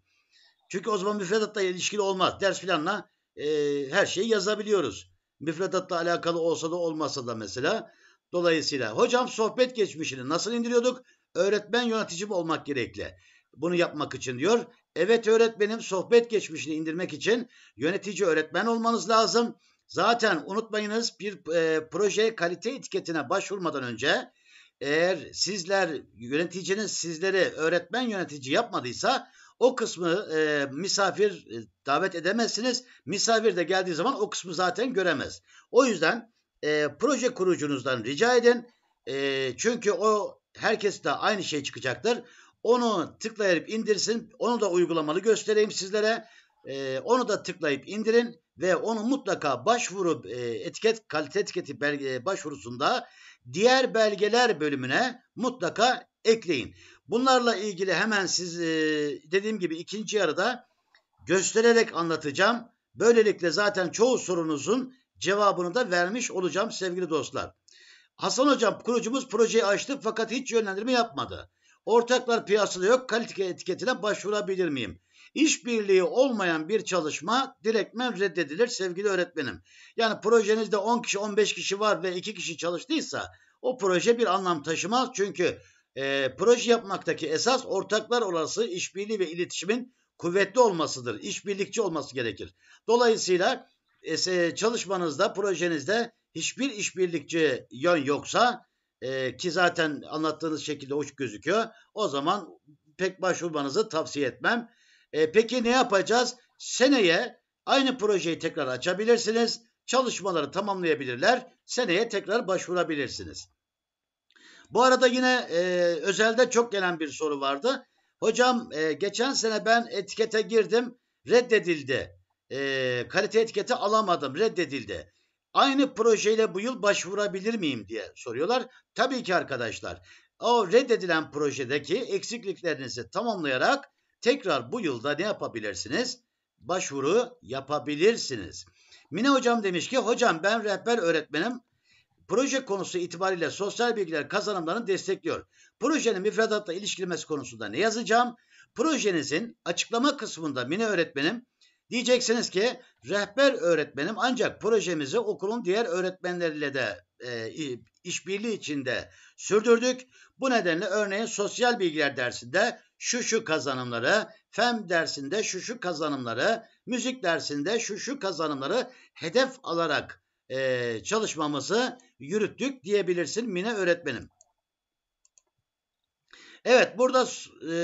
Çünkü o zaman müfredatla ilişkili olmaz. Ders planına e, her şeyi yazabiliyoruz. Müfredatla alakalı olsa da olmasa da mesela. Dolayısıyla hocam sohbet geçmişini nasıl indiriyorduk? Öğretmen yöneticim olmak gerekli? Bunu yapmak için diyor. Evet öğretmenim sohbet geçmişini indirmek için yönetici öğretmen olmanız lazım. Zaten unutmayınız bir e, proje kalite etiketine başvurmadan önce eğer sizler yöneticiniz sizleri öğretmen yönetici yapmadıysa o kısmı e, misafir e, davet edemezsiniz. Misafir de geldiği zaman o kısmı zaten göremez. O yüzden e, proje kurucunuzdan rica edin. E, çünkü o herkes de aynı şey çıkacaktır. Onu tıklayıp indirsin. Onu da uygulamalı göstereyim sizlere. E, onu da tıklayıp indirin ve onu mutlaka başvuru e, etiket kalite etiketi belge, e, başvurusunda diğer belgeler bölümüne mutlaka ekleyin. Bunlarla ilgili hemen siz e, dediğim gibi ikinci yarıda göstererek anlatacağım. Böylelikle zaten çoğu sorunuzun cevabını da vermiş olacağım sevgili dostlar. Hasan hocam kurucumuz projeyi açtı fakat hiç yönlendirme yapmadı. Ortaklar piyasada yok kalite etiketine başvurabilir miyim? İşbirliği olmayan bir çalışma direktmen reddedilir sevgili öğretmenim. Yani projenizde 10 kişi 15 kişi var ve 2 kişi çalıştıysa o proje bir anlam taşımaz. Çünkü e, proje yapmaktaki esas ortaklar olası işbirliği ve iletişimin kuvvetli olmasıdır. İşbirlikçi olması gerekir. Dolayısıyla e, çalışmanızda, projenizde hiçbir işbirlikçi yön yoksa e, ki zaten anlattığınız şekilde uç gözüküyor. O zaman pek başvurmanızı tavsiye etmem. E, peki ne yapacağız? Seneye aynı projeyi tekrar açabilirsiniz. Çalışmaları tamamlayabilirler. Seneye tekrar başvurabilirsiniz. Bu arada yine e, özelde çok gelen bir soru vardı. Hocam e, geçen sene ben etikete girdim. Reddedildi. E, kalite etiketi alamadım. Reddedildi aynı projeyle bu yıl başvurabilir miyim diye soruyorlar. Tabii ki arkadaşlar o reddedilen projedeki eksikliklerinizi tamamlayarak tekrar bu yılda ne yapabilirsiniz? Başvuru yapabilirsiniz. Mine hocam demiş ki hocam ben rehber öğretmenim. Proje konusu itibariyle sosyal bilgiler kazanımlarını destekliyor. Projenin müfredatla ilişkilemesi konusunda ne yazacağım? Projenizin açıklama kısmında Mine öğretmenim diyeceksiniz ki rehber öğretmenim ancak projemizi okulun diğer öğretmenleriyle de e, işbirliği içinde sürdürdük. Bu nedenle örneğin sosyal bilgiler dersinde şu şu kazanımları, FEM dersinde şu şu kazanımları, müzik dersinde şu şu kazanımları hedef alarak e, çalışmamızı yürüttük diyebilirsin Mine öğretmenim. Evet burada e,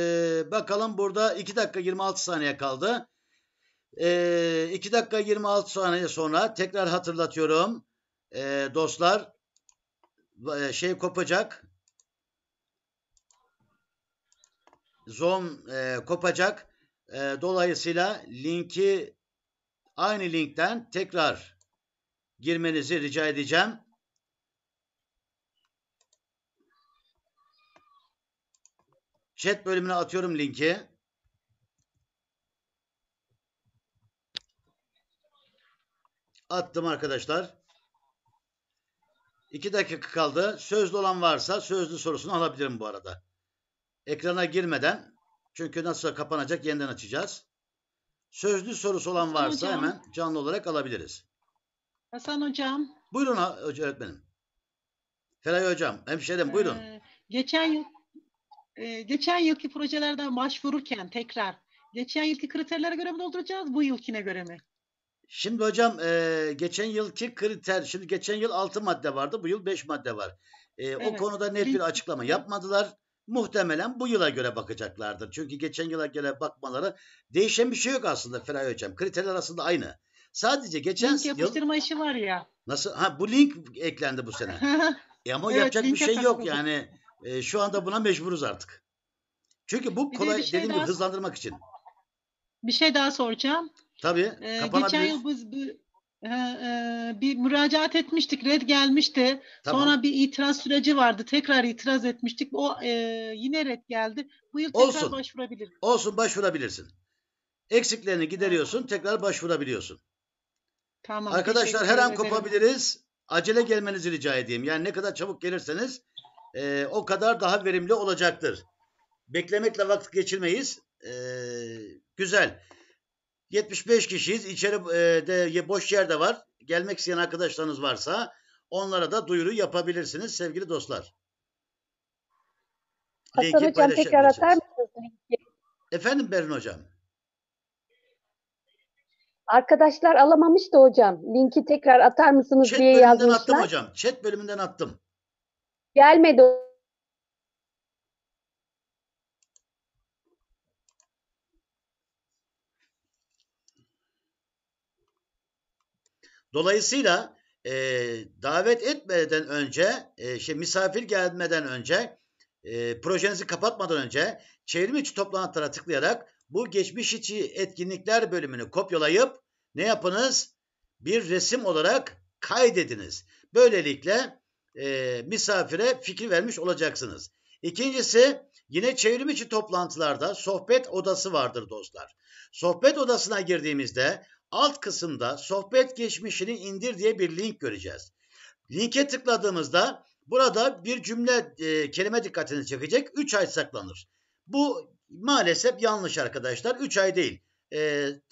bakalım burada 2 dakika 26 saniye kaldı. E, 2 dakika 26 saniye sonra tekrar hatırlatıyorum e, dostlar e, şey kopacak zon e, kopacak. E, dolayısıyla linki aynı linkten tekrar girmenizi rica edeceğim. Chat bölümüne atıyorum linki. Attım arkadaşlar. İki dakika kaldı. Sözlü olan varsa sözlü sorusunu alabilirim bu arada ekrana girmeden çünkü nasıl kapanacak yeniden açacağız. Sözlü sorusu olan varsa hocam. hemen canlı olarak alabiliriz. Hasan hocam. Buyurun öğretmenim. Feray hocam, hemşerim buyurun. Ee, geçen yıl e, geçen yılki projelerde başvururken tekrar geçen yılki kriterlere göre mi dolduracağız bu yılkine göre mi? Şimdi hocam e, geçen yılki kriter, şimdi geçen yıl 6 madde vardı, bu yıl 5 madde var. E, evet. O konuda net bir açıklama yapmadılar muhtemelen bu yıla göre bakacaklardır. Çünkü geçen yıla göre bakmaları değişen bir şey yok aslında Feray Hocam. Kriterler aslında aynı. Sadece geçen link yapıştırma yıl... işi var ya. Nasıl? Ha bu link eklendi bu sene. <laughs> e ama evet, yapacak bir şey yok yani. E, şu anda buna mecburuz artık. Çünkü bu bir kolay de şey dediğim daha... gibi hızlandırmak için. Bir şey daha soracağım. Tabii. Ee, geçen yıl biz bu ee, e, bir müracaat etmiştik, red gelmişti. Tamam. Sonra bir itiraz süreci vardı, tekrar itiraz etmiştik. O e, yine red geldi. Bu yıl tekrar Olsun. Olsun, başvurabilirsin. Eksiklerini gideriyorsun, tekrar başvurabiliyorsun. Tamam. Arkadaşlar her an ederim. kopabiliriz. Acele gelmenizi rica edeyim. Yani ne kadar çabuk gelirseniz e, o kadar daha verimli olacaktır. Beklemekle vakit geçirmeyiz. E, güzel. 75 kişiyiz. İçeri e, de boş yer de var. Gelmek isteyen arkadaşlarınız varsa onlara da duyuru yapabilirsiniz sevgili dostlar. Hasan Linki Hocam tekrar atar mısınız? Efendim Berin Hocam. Arkadaşlar alamamış da hocam. Linki tekrar atar mısınız Chat diye yazmışlar. Chat bölümünden attım hocam. Chat bölümünden attım. Gelmedi Dolayısıyla e, davet etmeden önce, e, şey, misafir gelmeden önce, e, projenizi kapatmadan önce çevrim içi toplantılara tıklayarak bu geçmiş içi etkinlikler bölümünü kopyalayıp ne yapınız? Bir resim olarak kaydediniz. Böylelikle e, misafire fikir vermiş olacaksınız. İkincisi yine çevrim içi toplantılarda sohbet odası vardır dostlar. Sohbet odasına girdiğimizde alt kısımda sohbet geçmişini indir diye bir link göreceğiz. Linke tıkladığımızda burada bir cümle e, kelime dikkatini çekecek 3 ay saklanır. Bu maalesef yanlış arkadaşlar 3 ay değil e,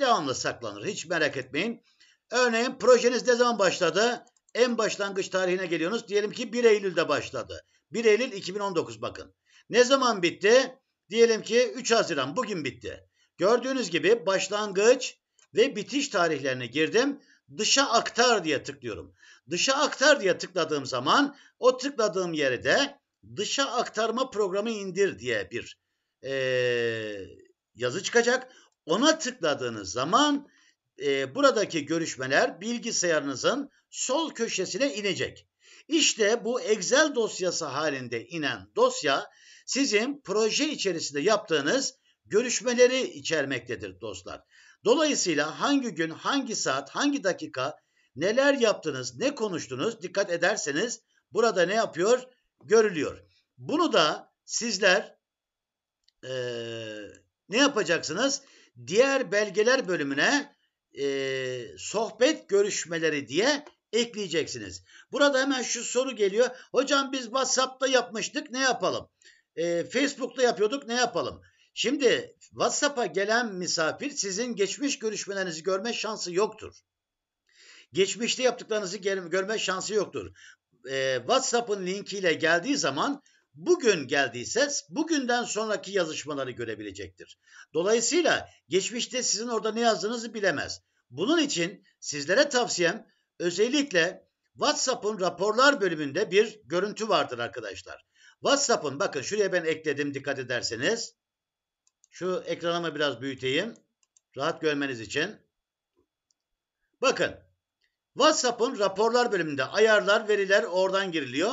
devamlı saklanır hiç merak etmeyin. Örneğin projeniz ne zaman başladı? En başlangıç tarihine geliyorsunuz. Diyelim ki 1 Eylül'de başladı. 1 Eylül 2019 bakın. Ne zaman bitti? Diyelim ki 3 Haziran bugün bitti. Gördüğünüz gibi başlangıç ve bitiş tarihlerine girdim. Dışa aktar diye tıklıyorum. Dışa aktar diye tıkladığım zaman o tıkladığım yere de dışa aktarma programı indir diye bir e, yazı çıkacak. Ona tıkladığınız zaman e, buradaki görüşmeler bilgisayarınızın sol köşesine inecek. İşte bu Excel dosyası halinde inen dosya sizin proje içerisinde yaptığınız görüşmeleri içermektedir dostlar. Dolayısıyla hangi gün, hangi saat, hangi dakika neler yaptınız, ne konuştunuz dikkat ederseniz burada ne yapıyor? Görülüyor. Bunu da sizler e, ne yapacaksınız? Diğer belgeler bölümüne e, sohbet görüşmeleri diye ekleyeceksiniz. Burada hemen şu soru geliyor. Hocam biz WhatsApp'ta yapmıştık ne yapalım? E, Facebook'ta yapıyorduk ne yapalım? Şimdi WhatsApp'a gelen misafir sizin geçmiş görüşmelerinizi görme şansı yoktur. Geçmişte yaptıklarınızı görme şansı yoktur. Ee, WhatsApp'ın linkiyle geldiği zaman bugün geldiyse bugünden sonraki yazışmaları görebilecektir. Dolayısıyla geçmişte sizin orada ne yazdığınızı bilemez. Bunun için sizlere tavsiyem özellikle WhatsApp'ın raporlar bölümünde bir görüntü vardır arkadaşlar. WhatsApp'ın bakın şuraya ben ekledim dikkat ederseniz. Şu ekranımı biraz büyüteyim. Rahat görmeniz için. Bakın. WhatsApp'ın raporlar bölümünde ayarlar, veriler oradan giriliyor.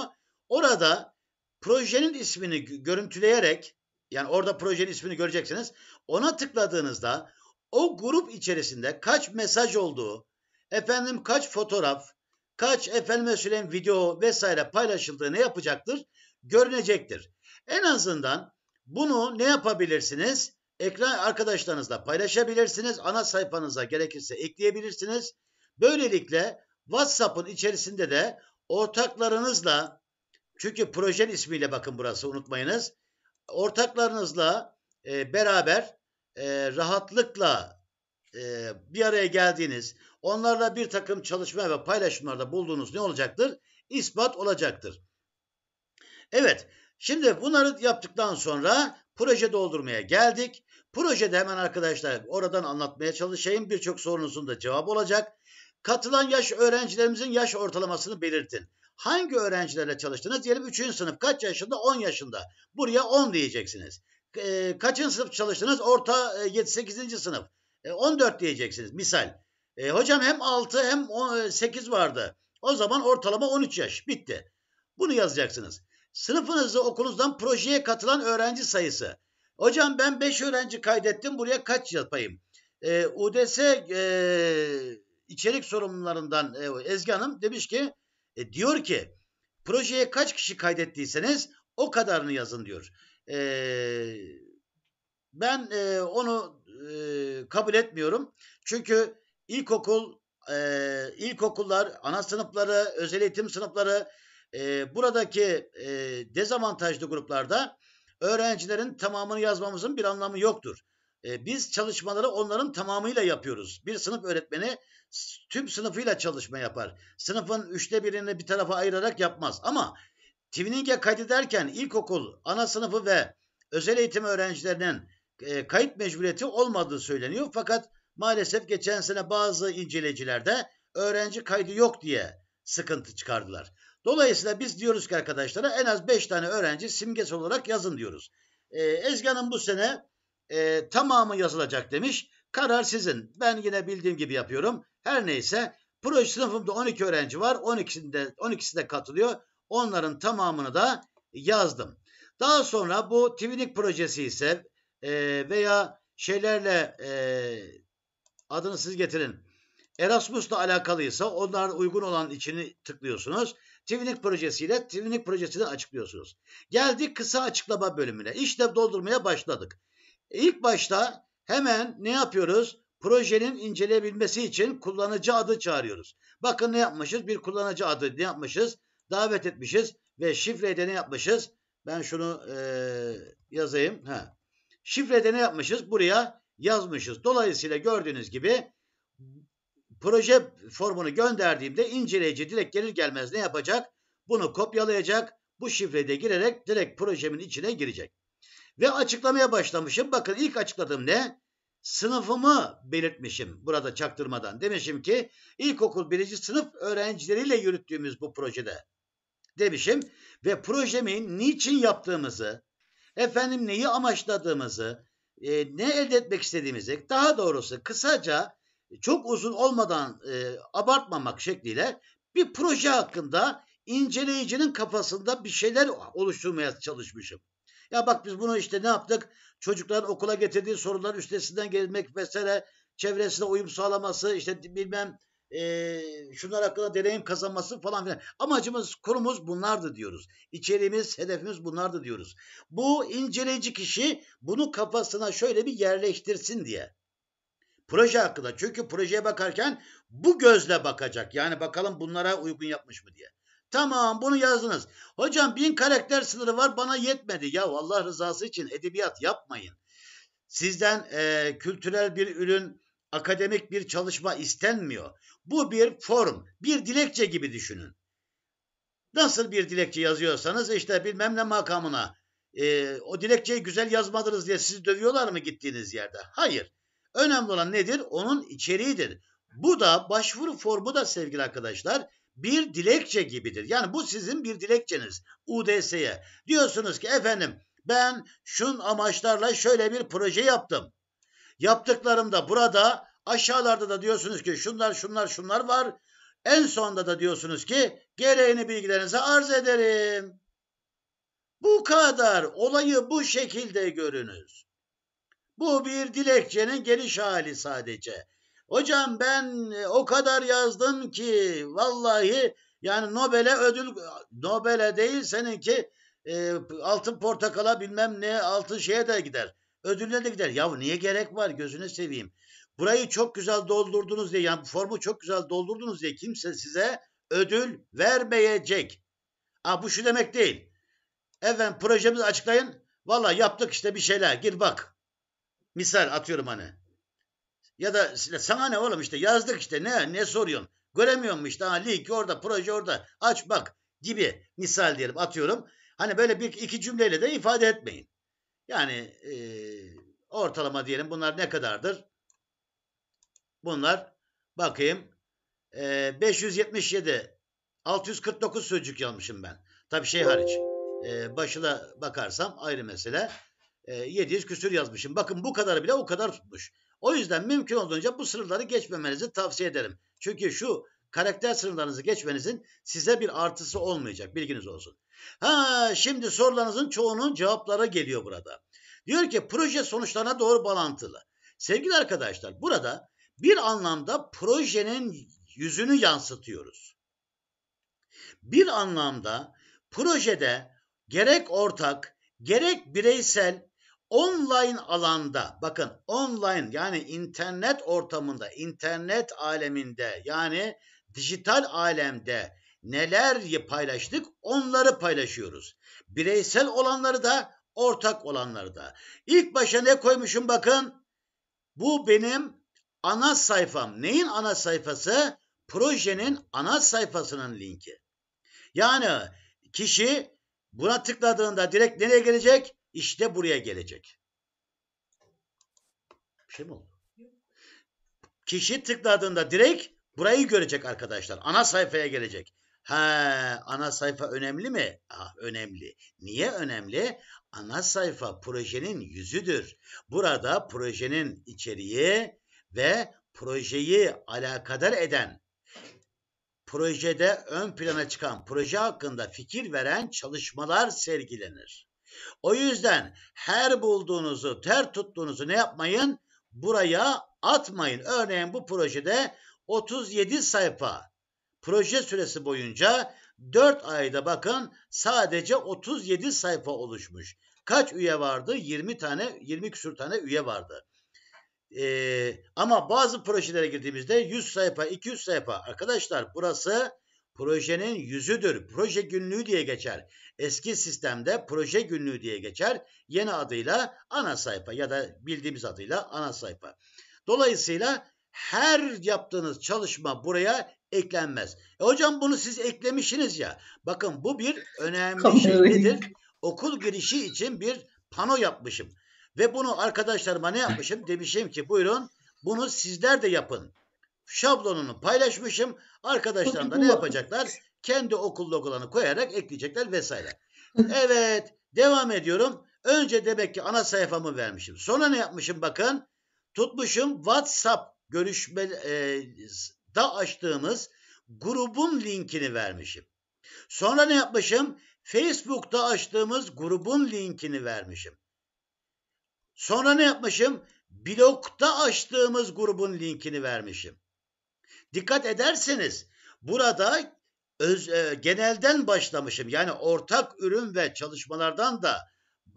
Orada projenin ismini görüntüleyerek yani orada projenin ismini göreceksiniz. Ona tıkladığınızda o grup içerisinde kaç mesaj olduğu, efendim kaç fotoğraf, kaç efendime söyleyeyim video vesaire paylaşıldığı ne yapacaktır? Görünecektir. En azından bunu ne yapabilirsiniz? Ekran arkadaşlarınızla paylaşabilirsiniz. Ana sayfanıza gerekirse ekleyebilirsiniz. Böylelikle WhatsApp'ın içerisinde de ortaklarınızla çünkü projen ismiyle bakın burası unutmayınız. Ortaklarınızla e, beraber e, rahatlıkla e, bir araya geldiğiniz, onlarla bir takım çalışma ve paylaşımlarda bulduğunuz ne olacaktır? İspat olacaktır. Evet, Şimdi bunları yaptıktan sonra proje doldurmaya geldik. Projede hemen arkadaşlar oradan anlatmaya çalışayım. Birçok sorunuzun da cevabı olacak. Katılan yaş öğrencilerimizin yaş ortalamasını belirtin. Hangi öğrencilerle çalıştınız? Diyelim 3. sınıf kaç yaşında? 10 yaşında. Buraya 10 diyeceksiniz. E, kaçıncı sınıf çalıştınız? Orta e, 7-8. sınıf. E, 14 diyeceksiniz misal. E, hocam hem 6 hem 8 e, vardı. O zaman ortalama 13 yaş. Bitti. Bunu yazacaksınız. Sınıfınızda okulunuzdan projeye katılan öğrenci sayısı. Hocam ben 5 öğrenci kaydettim buraya kaç yapayım? E, ee, UDS e, içerik sorumlularından e, Ezgi Hanım demiş ki e, diyor ki projeye kaç kişi kaydettiyseniz o kadarını yazın diyor. E, ben e, onu e, kabul etmiyorum. Çünkü ilkokul, e, ilkokullar, ana sınıfları, özel eğitim sınıfları e, buradaki e, dezavantajlı gruplarda öğrencilerin tamamını yazmamızın bir anlamı yoktur. E, biz çalışmaları onların tamamıyla yapıyoruz. Bir sınıf öğretmeni tüm sınıfıyla çalışma yapar. Sınıfın üçte birini bir tarafa ayırarak yapmaz. Ama Twining'e kaydederken ilkokul, ana sınıfı ve özel eğitim öğrencilerinin e, kayıt mecburiyeti olmadığı söyleniyor. Fakat maalesef geçen sene bazı inceleyicilerde öğrenci kaydı yok diye sıkıntı çıkardılar. Dolayısıyla biz diyoruz ki arkadaşlara en az 5 tane öğrenci simgesel olarak yazın diyoruz. E, Ezgi Hanım bu sene e, tamamı yazılacak demiş. Karar sizin. Ben yine bildiğim gibi yapıyorum. Her neyse proje sınıfımda 12 öğrenci var. 12'sinde 12'si de katılıyor. Onların tamamını da yazdım. Daha sonra bu Twinik projesi ise e, veya şeylerle e, adını siz getirin. Erasmus'la alakalıysa onların uygun olan içini tıklıyorsunuz. Twinning projesiyle Twinning projesini açıklıyorsunuz. Geldik kısa açıklama bölümüne. İşte doldurmaya başladık. İlk başta hemen ne yapıyoruz? Projenin inceleyebilmesi için kullanıcı adı çağırıyoruz. Bakın ne yapmışız? Bir kullanıcı adı ne yapmışız? Davet etmişiz ve şifreyi de ne yapmışız? Ben şunu e, yazayım. Ha. Şifrede ne yapmışız? Buraya yazmışız. Dolayısıyla gördüğünüz gibi proje formunu gönderdiğimde inceleyici direkt gelir gelmez ne yapacak? Bunu kopyalayacak. Bu şifreyi de girerek direkt projemin içine girecek. Ve açıklamaya başlamışım. Bakın ilk açıkladığım ne? Sınıfımı belirtmişim burada çaktırmadan. Demişim ki ilkokul birinci sınıf öğrencileriyle yürüttüğümüz bu projede demişim. Ve projemin niçin yaptığımızı, efendim neyi amaçladığımızı, e, ne elde etmek istediğimizi, daha doğrusu kısaca çok uzun olmadan e, abartmamak şekliyle bir proje hakkında inceleyicinin kafasında bir şeyler oluşturmaya çalışmışım. Ya bak biz bunu işte ne yaptık? Çocukların okula getirdiği sorunların üstesinden gelmek vesaire çevresine uyum sağlaması işte bilmem e, şunlar hakkında deneyim kazanması falan filan. Amacımız, kurumuz bunlardı diyoruz. İçeriğimiz, hedefimiz bunlardı diyoruz. Bu inceleyici kişi bunu kafasına şöyle bir yerleştirsin diye proje hakkında. Çünkü projeye bakarken bu gözle bakacak. Yani bakalım bunlara uygun yapmış mı diye. Tamam bunu yazdınız. Hocam bin karakter sınırı var bana yetmedi. Ya Allah rızası için edebiyat yapmayın. Sizden e, kültürel bir ürün, akademik bir çalışma istenmiyor. Bu bir form, bir dilekçe gibi düşünün. Nasıl bir dilekçe yazıyorsanız işte bilmem ne makamına e, o dilekçeyi güzel yazmadınız diye sizi dövüyorlar mı gittiğiniz yerde? Hayır. Önemli olan nedir? Onun içeriğidir. Bu da başvuru formu da sevgili arkadaşlar bir dilekçe gibidir. Yani bu sizin bir dilekçeniz UDS'ye. Diyorsunuz ki efendim ben şun amaçlarla şöyle bir proje yaptım. Yaptıklarımda burada aşağılarda da diyorsunuz ki şunlar şunlar şunlar var. En sonunda da diyorsunuz ki gereğini bilgilerinize arz ederim. Bu kadar olayı bu şekilde görünüz. Bu bir dilekçenin geliş hali sadece. Hocam ben e, o kadar yazdım ki vallahi yani Nobel'e ödül Nobel'e değil seninki e, altın portakala bilmem ne altın şeye de gider. Ödülle de gider. Ya niye gerek var gözünü seveyim. Burayı çok güzel doldurdunuz diye yani formu çok güzel doldurdunuz diye kimse size ödül vermeyecek. Ha, bu şu demek değil. Efendim projemizi açıklayın. Valla yaptık işte bir şeyler. Gir bak. Misal atıyorum hani. Ya da sana ne oğlum işte yazdık işte ne ne soruyorsun? Göremiyor mu işte ha link orada proje orada aç bak gibi misal diyelim atıyorum. Hani böyle bir iki cümleyle de ifade etmeyin. Yani e, ortalama diyelim bunlar ne kadardır? Bunlar bakayım e, 577 649 sözcük yazmışım ben. tabii şey hariç. E, başına bakarsam ayrı mesele e, ee, 700 küsür yazmışım. Bakın bu kadar bile o kadar tutmuş. O yüzden mümkün olduğunca bu sınırları geçmemenizi tavsiye ederim. Çünkü şu karakter sınırlarınızı geçmenizin size bir artısı olmayacak. Bilginiz olsun. Ha şimdi sorularınızın çoğunun cevaplara geliyor burada. Diyor ki proje sonuçlarına doğru bağlantılı. Sevgili arkadaşlar burada bir anlamda projenin yüzünü yansıtıyoruz. Bir anlamda projede gerek ortak, gerek bireysel online alanda bakın online yani internet ortamında, internet aleminde yani dijital alemde neler paylaştık onları paylaşıyoruz. Bireysel olanları da ortak olanları da. İlk başa ne koymuşum bakın. Bu benim ana sayfam. Neyin ana sayfası? Projenin ana sayfasının linki. Yani kişi buna tıkladığında direkt nereye gelecek? İşte buraya gelecek. Bir şey mi oldu? Kişi tıkladığında direkt burayı görecek arkadaşlar. Ana sayfaya gelecek. Ha, ana sayfa önemli mi? Ah, önemli. Niye önemli? Ana sayfa projenin yüzüdür. Burada projenin içeriği ve projeyi alakadar eden, projede ön plana çıkan, proje hakkında fikir veren çalışmalar sergilenir. O yüzden her bulduğunuzu, ter tuttuğunuzu ne yapmayın? Buraya atmayın. Örneğin bu projede 37 sayfa proje süresi boyunca 4 ayda bakın sadece 37 sayfa oluşmuş. Kaç üye vardı? 20 tane, 20 küsur tane üye vardı. Ee, ama bazı projelere girdiğimizde 100 sayfa, 200 sayfa. Arkadaşlar burası projenin yüzüdür. Proje günlüğü diye geçer. Eski sistemde proje günlüğü diye geçer. Yeni adıyla ana sayfa ya da bildiğimiz adıyla ana sayfa. Dolayısıyla her yaptığınız çalışma buraya eklenmez. E hocam bunu siz eklemişsiniz ya. Bakın bu bir önemli şey nedir? Okul girişi için bir pano yapmışım. Ve bunu arkadaşlarıma ne yapmışım? Demişim ki buyurun bunu sizler de yapın şablonunu paylaşmışım. Arkadaşlarım da ne yapacaklar? Kendi okul logolarını koyarak ekleyecekler vesaire. evet devam ediyorum. Önce demek ki ana sayfamı vermişim. Sonra ne yapmışım bakın. Tutmuşum WhatsApp görüşme e, da açtığımız grubun linkini vermişim. Sonra ne yapmışım? Facebook'ta açtığımız grubun linkini vermişim. Sonra ne yapmışım? Blog'da açtığımız grubun linkini vermişim. Dikkat ederseniz burada öz, e, genelden başlamışım. Yani ortak ürün ve çalışmalardan da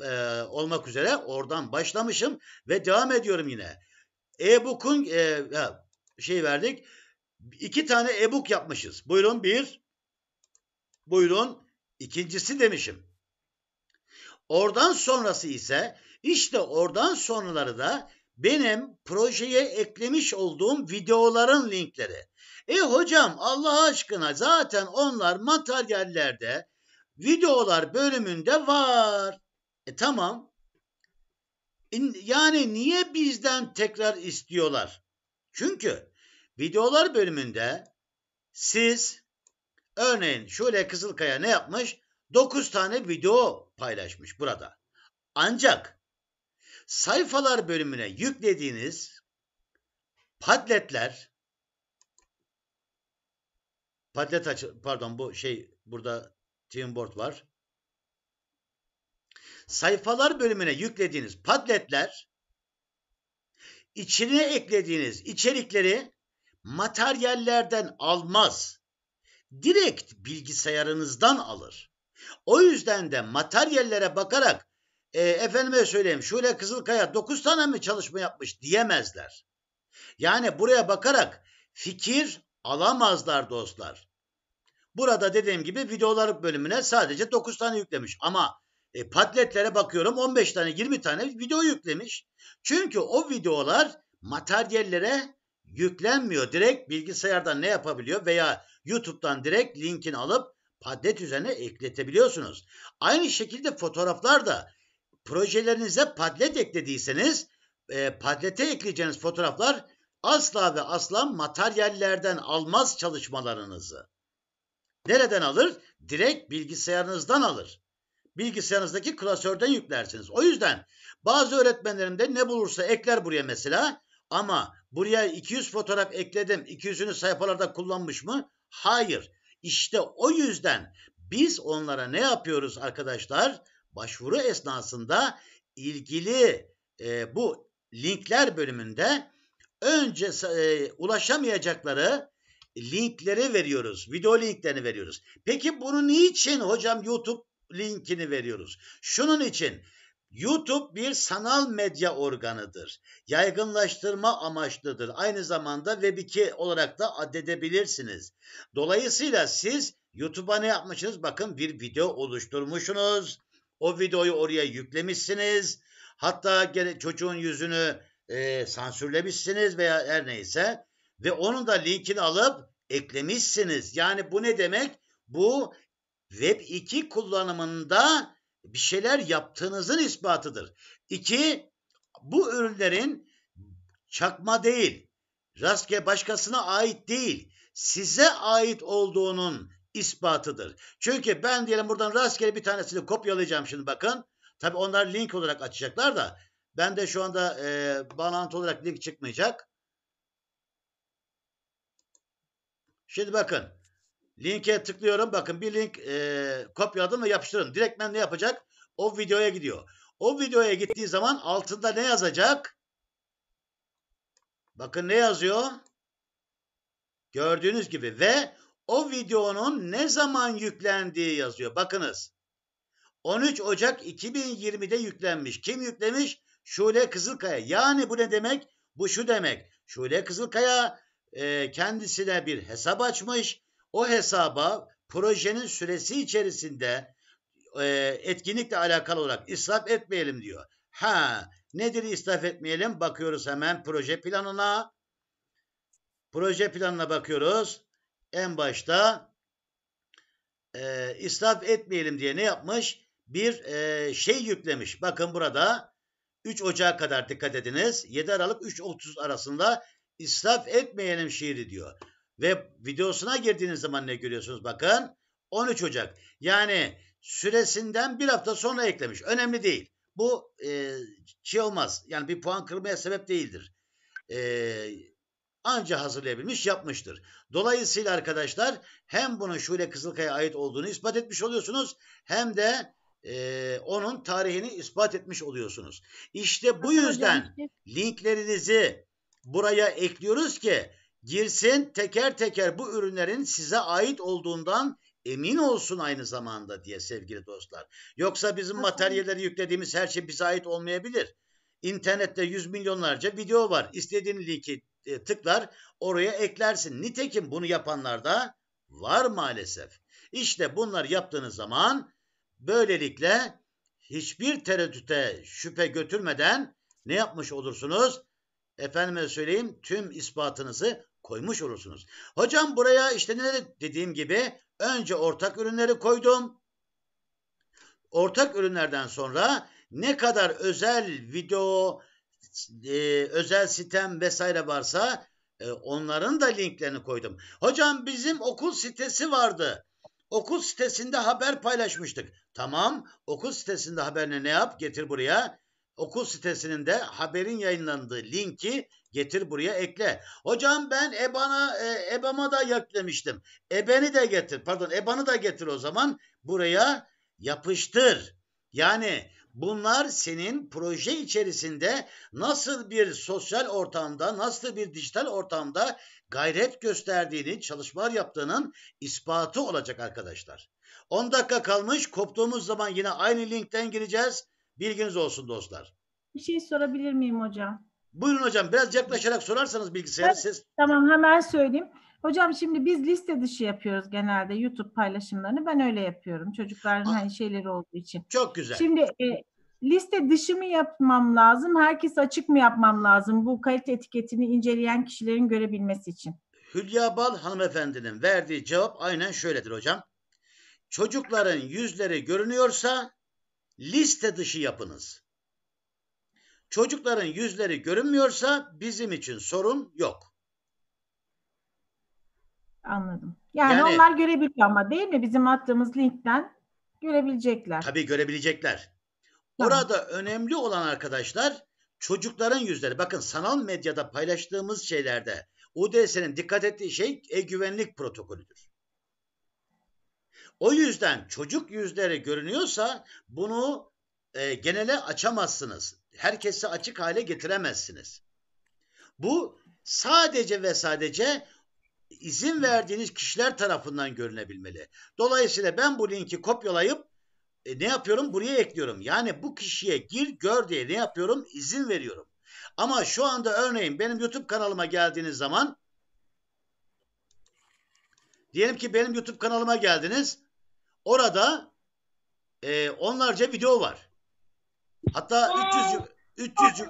e, olmak üzere oradan başlamışım ve devam ediyorum yine. E-book'un e, şey verdik. İki tane e-book yapmışız. Buyurun bir. Buyurun ikincisi demişim. Oradan sonrası ise işte oradan sonraları da benim projeye eklemiş olduğum videoların linkleri. E hocam Allah aşkına zaten onlar materyallerde videolar bölümünde var. E tamam. E, yani niye bizden tekrar istiyorlar? Çünkü videolar bölümünde siz örneğin şöyle Kızılkaya ne yapmış? 9 tane video paylaşmış burada. Ancak sayfalar bölümüne yüklediğiniz padletler padlet aç pardon bu şey burada teamboard var. Sayfalar bölümüne yüklediğiniz padletler içine eklediğiniz içerikleri materyallerden almaz. Direkt bilgisayarınızdan alır. O yüzden de materyallere bakarak e, efendime söyleyeyim Şule Kızılkaya 9 tane mi çalışma yapmış diyemezler. Yani buraya bakarak fikir alamazlar dostlar. Burada dediğim gibi videolar bölümüne sadece 9 tane yüklemiş ama e, padletlere bakıyorum 15 tane 20 tane video yüklemiş. Çünkü o videolar materyallere yüklenmiyor. Direkt bilgisayardan ne yapabiliyor veya YouTube'dan direkt linkini alıp padlet üzerine ekletebiliyorsunuz. Aynı şekilde fotoğraflar da projelerinize padlet eklediyseniz e, padlete ekleyeceğiniz fotoğraflar asla ve asla materyallerden almaz çalışmalarınızı. Nereden alır? Direkt bilgisayarınızdan alır. Bilgisayarınızdaki klasörden yüklersiniz. O yüzden bazı öğretmenlerim de ne bulursa ekler buraya mesela ama buraya 200 fotoğraf ekledim. 200'ünü sayfalarda kullanmış mı? Hayır. İşte o yüzden biz onlara ne yapıyoruz arkadaşlar? başvuru esnasında ilgili e, bu linkler bölümünde önce e, ulaşamayacakları linkleri veriyoruz. Video linklerini veriyoruz. Peki bunun için hocam YouTube linkini veriyoruz? Şunun için YouTube bir sanal medya organıdır. Yaygınlaştırma amaçlıdır. Aynı zamanda Web2 olarak da addedebilirsiniz. Dolayısıyla siz YouTube'a ne yapmışsınız? Bakın bir video oluşturmuşsunuz. O videoyu oraya yüklemişsiniz. Hatta çocuğun yüzünü e, sansürlemişsiniz veya her neyse ve onun da linkini alıp eklemişsiniz. Yani bu ne demek? Bu Web2 kullanımında bir şeyler yaptığınızın ispatıdır. İki, bu ürünlerin çakma değil, rastgele başkasına ait değil, size ait olduğunun ispatıdır. Çünkü ben diyelim buradan rastgele bir tanesini kopyalayacağım şimdi bakın. Tabi onlar link olarak açacaklar da ben de şu anda e, bağlantı olarak link çıkmayacak. Şimdi bakın linke tıklıyorum. Bakın bir link e, kopyaladım ve yapıştırdım. Direkt ne yapacak? O videoya gidiyor. O videoya gittiği zaman altında ne yazacak? Bakın ne yazıyor? Gördüğünüz gibi ve o videonun ne zaman yüklendiği yazıyor. Bakınız. 13 Ocak 2020'de yüklenmiş. Kim yüklemiş? Şule Kızılkaya. Yani bu ne demek? Bu şu demek. Şule Kızılkaya e, kendisine bir hesap açmış. O hesaba projenin süresi içerisinde e, etkinlikle alakalı olarak israf etmeyelim diyor. Ha nedir israf etmeyelim? Bakıyoruz hemen proje planına. Proje planına bakıyoruz en başta e, israf etmeyelim diye ne yapmış? Bir e, şey yüklemiş. Bakın burada 3 Ocak'a kadar dikkat ediniz. 7 Aralık 3.30 arasında israf etmeyelim şiiri diyor. Ve videosuna girdiğiniz zaman ne görüyorsunuz? Bakın 13 Ocak. Yani süresinden bir hafta sonra eklemiş. Önemli değil. Bu e, şey olmaz. Yani bir puan kırmaya sebep değildir. Eee anca hazırlayabilmiş yapmıştır. Dolayısıyla arkadaşlar hem bunun Şule Kızılkaya ait olduğunu ispat etmiş oluyorsunuz hem de e, onun tarihini ispat etmiş oluyorsunuz. İşte bu yüzden linklerinizi buraya ekliyoruz ki girsin teker teker bu ürünlerin size ait olduğundan emin olsun aynı zamanda diye sevgili dostlar. Yoksa bizim materyalleri yüklediğimiz her şey bize ait olmayabilir. İnternette yüz milyonlarca video var. İstediğin linki e, tıklar oraya eklersin. Nitekim bunu yapanlar da var maalesef. İşte bunlar yaptığınız zaman böylelikle hiçbir tereddüte şüphe götürmeden ne yapmış olursunuz? Efendime söyleyeyim tüm ispatınızı koymuş olursunuz. Hocam buraya işte ne dediğim gibi önce ortak ürünleri koydum. Ortak ürünlerden sonra ne kadar özel video, e, özel sitem vesaire varsa e, onların da linklerini koydum. Hocam bizim okul sitesi vardı. Okul sitesinde haber paylaşmıştık. Tamam okul sitesinde haberini ne yap? Getir buraya. Okul sitesinin de haberin yayınlandığı linki getir buraya ekle. Hocam ben EBAN'a e, EBAM'a da yüklemiştim. EBEN'i de getir. Pardon EBAN'ı da getir o zaman. Buraya yapıştır. Yani Bunlar senin proje içerisinde nasıl bir sosyal ortamda, nasıl bir dijital ortamda gayret gösterdiğini, çalışmalar yaptığının ispatı olacak arkadaşlar. 10 dakika kalmış. Koptuğumuz zaman yine aynı linkten gireceğiz. Bilginiz olsun dostlar. Bir şey sorabilir miyim hocam? Buyurun hocam biraz yaklaşarak sorarsanız bilgisayarı evet, ses. Tamam hemen söyleyeyim. Hocam şimdi biz liste dışı yapıyoruz genelde YouTube paylaşımlarını. Ben öyle yapıyorum. Çocukların ah. hani şeyleri olduğu için. Çok güzel. Şimdi e, liste dışı mı yapmam lazım? Herkes açık mı yapmam lazım? Bu kalite etiketini inceleyen kişilerin görebilmesi için. Hülya Bal hanımefendinin verdiği cevap aynen şöyledir hocam. Çocukların yüzleri görünüyorsa liste dışı yapınız. Çocukların yüzleri görünmüyorsa bizim için sorun yok. Anladım. Yani, yani onlar görebiliyor ama değil mi? Bizim attığımız linkten görebilecekler. Tabii görebilecekler. Tamam. Orada önemli olan arkadaşlar çocukların yüzleri. Bakın sanal medyada paylaştığımız şeylerde UDS'nin dikkat ettiği şey e-güvenlik protokolüdür. O yüzden çocuk yüzleri görünüyorsa bunu e, genele açamazsınız. Herkesi açık hale getiremezsiniz. Bu sadece ve sadece izin verdiğiniz kişiler tarafından görünebilmeli. Dolayısıyla ben bu linki kopyalayıp e, ne yapıyorum? Buraya ekliyorum. Yani bu kişiye gir gör diye ne yapıyorum? İzin veriyorum. Ama şu anda örneğin benim YouTube kanalıma geldiğiniz zaman diyelim ki benim YouTube kanalıma geldiniz. Orada e, onlarca video var. Hatta 300 300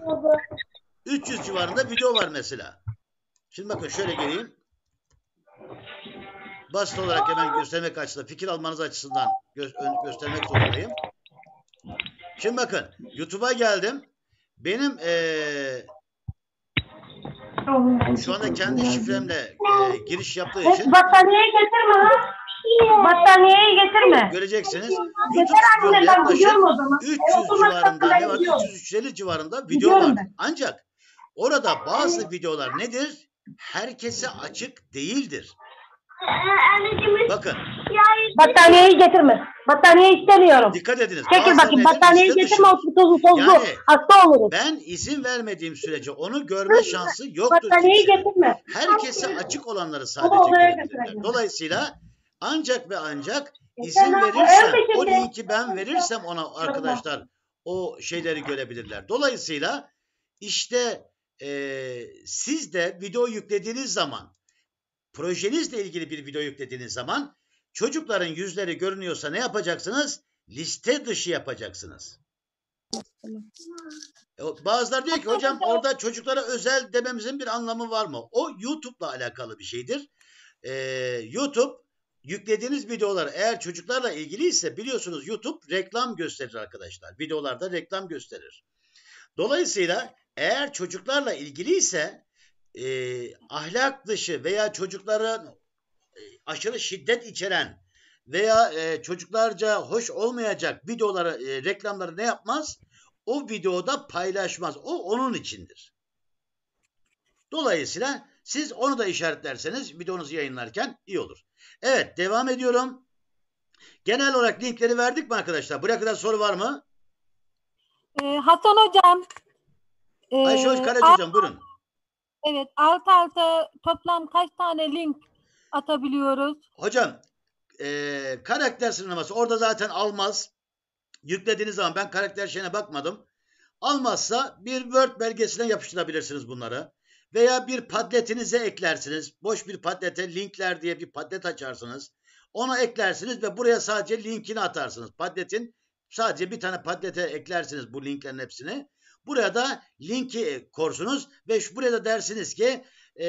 300 civarında video var mesela. Şimdi bakın şöyle geleyim basit olarak hemen göstermek açısından, fikir almanız açısından gö göstermek zorundayım. Şimdi bakın, YouTube'a geldim. Benim ee, şu anda kendi şifremle e, giriş yaptığı e, için... Battaniyeyi getirme ha. Battaniyeyi getirme. Göreceksiniz. YouTube stüdyoda yaklaşık 300 civarında ne var? 350 civarında video var. Ancak orada bazı videolar nedir? Herkese açık değildir. Bakın. Battaniyeyi getirme. Battaniye istemiyorum. Dikkat ediniz. Çekil bakayım. Battaniyeyi getirme o tozu tozlu. Yani, Hasta oluruz. Ben izin vermediğim sürece onu görme şansı yoktur. Battaniyeyi getirme. Herkese açık olanları sadece görebilirler. Dolayısıyla ancak ve ancak e, izin verirsem, o linki ben verirsem ona arkadaşlar o şeyleri görebilirler. Dolayısıyla işte e, siz de video yüklediğiniz zaman projenizle ilgili bir video yüklediğiniz zaman çocukların yüzleri görünüyorsa ne yapacaksınız? Liste dışı yapacaksınız. E, bazılar diyor ki hocam orada çocuklara özel dememizin bir anlamı var mı? O YouTube'la alakalı bir şeydir. Ee, YouTube yüklediğiniz videolar eğer çocuklarla ilgiliyse biliyorsunuz YouTube reklam gösterir arkadaşlar. Videolarda reklam gösterir. Dolayısıyla eğer çocuklarla ilgiliyse e, ahlak dışı veya çocukların e, aşırı şiddet içeren veya e, çocuklarca hoş olmayacak videoları, e, reklamları ne yapmaz? O videoda paylaşmaz. O onun içindir. Dolayısıyla siz onu da işaretlerseniz videonuzu yayınlarken iyi olur. Evet devam ediyorum. Genel olarak linkleri verdik mi arkadaşlar? Buraya kadar soru var mı? E, Hasan Hocam. E, Ayşe Hoş ee, Karaca Hocam buyurun. Evet alt alta toplam kaç tane link atabiliyoruz? Hocam e, karakter sınırlaması orada zaten almaz. Yüklediğiniz zaman ben karakter şeyine bakmadım. Almazsa bir Word belgesine yapıştırabilirsiniz bunları. Veya bir padletinize eklersiniz. Boş bir padlete linkler diye bir padlet açarsınız. Ona eklersiniz ve buraya sadece linkini atarsınız. Padletin sadece bir tane padlete eklersiniz bu linklerin hepsini. Buraya da linki korsunuz ve burada dersiniz ki e,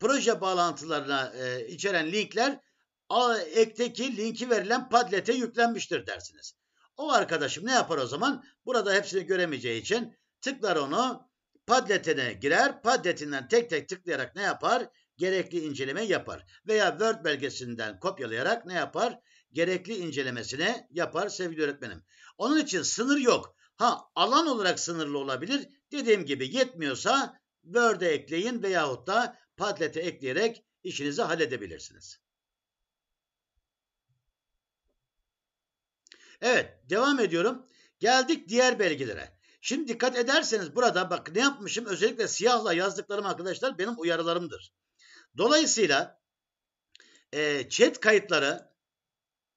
proje bağlantılarına e, içeren linkler a, ekteki linki verilen Padlet'e yüklenmiştir dersiniz. O arkadaşım ne yapar o zaman? Burada hepsini göremeyeceği için tıklar onu Padlet'ine girer. Padlet'inden tek tek tıklayarak ne yapar? Gerekli inceleme yapar. Veya Word belgesinden kopyalayarak ne yapar? Gerekli incelemesine yapar sevgili öğretmenim. Onun için sınır yok. Ha alan olarak sınırlı olabilir. Dediğim gibi yetmiyorsa Word'e ekleyin veyahut da Padlet'e ekleyerek işinizi halledebilirsiniz. Evet devam ediyorum. Geldik diğer belgelere. Şimdi dikkat ederseniz burada bak ne yapmışım özellikle siyahla yazdıklarım arkadaşlar benim uyarılarımdır. Dolayısıyla e, chat kayıtları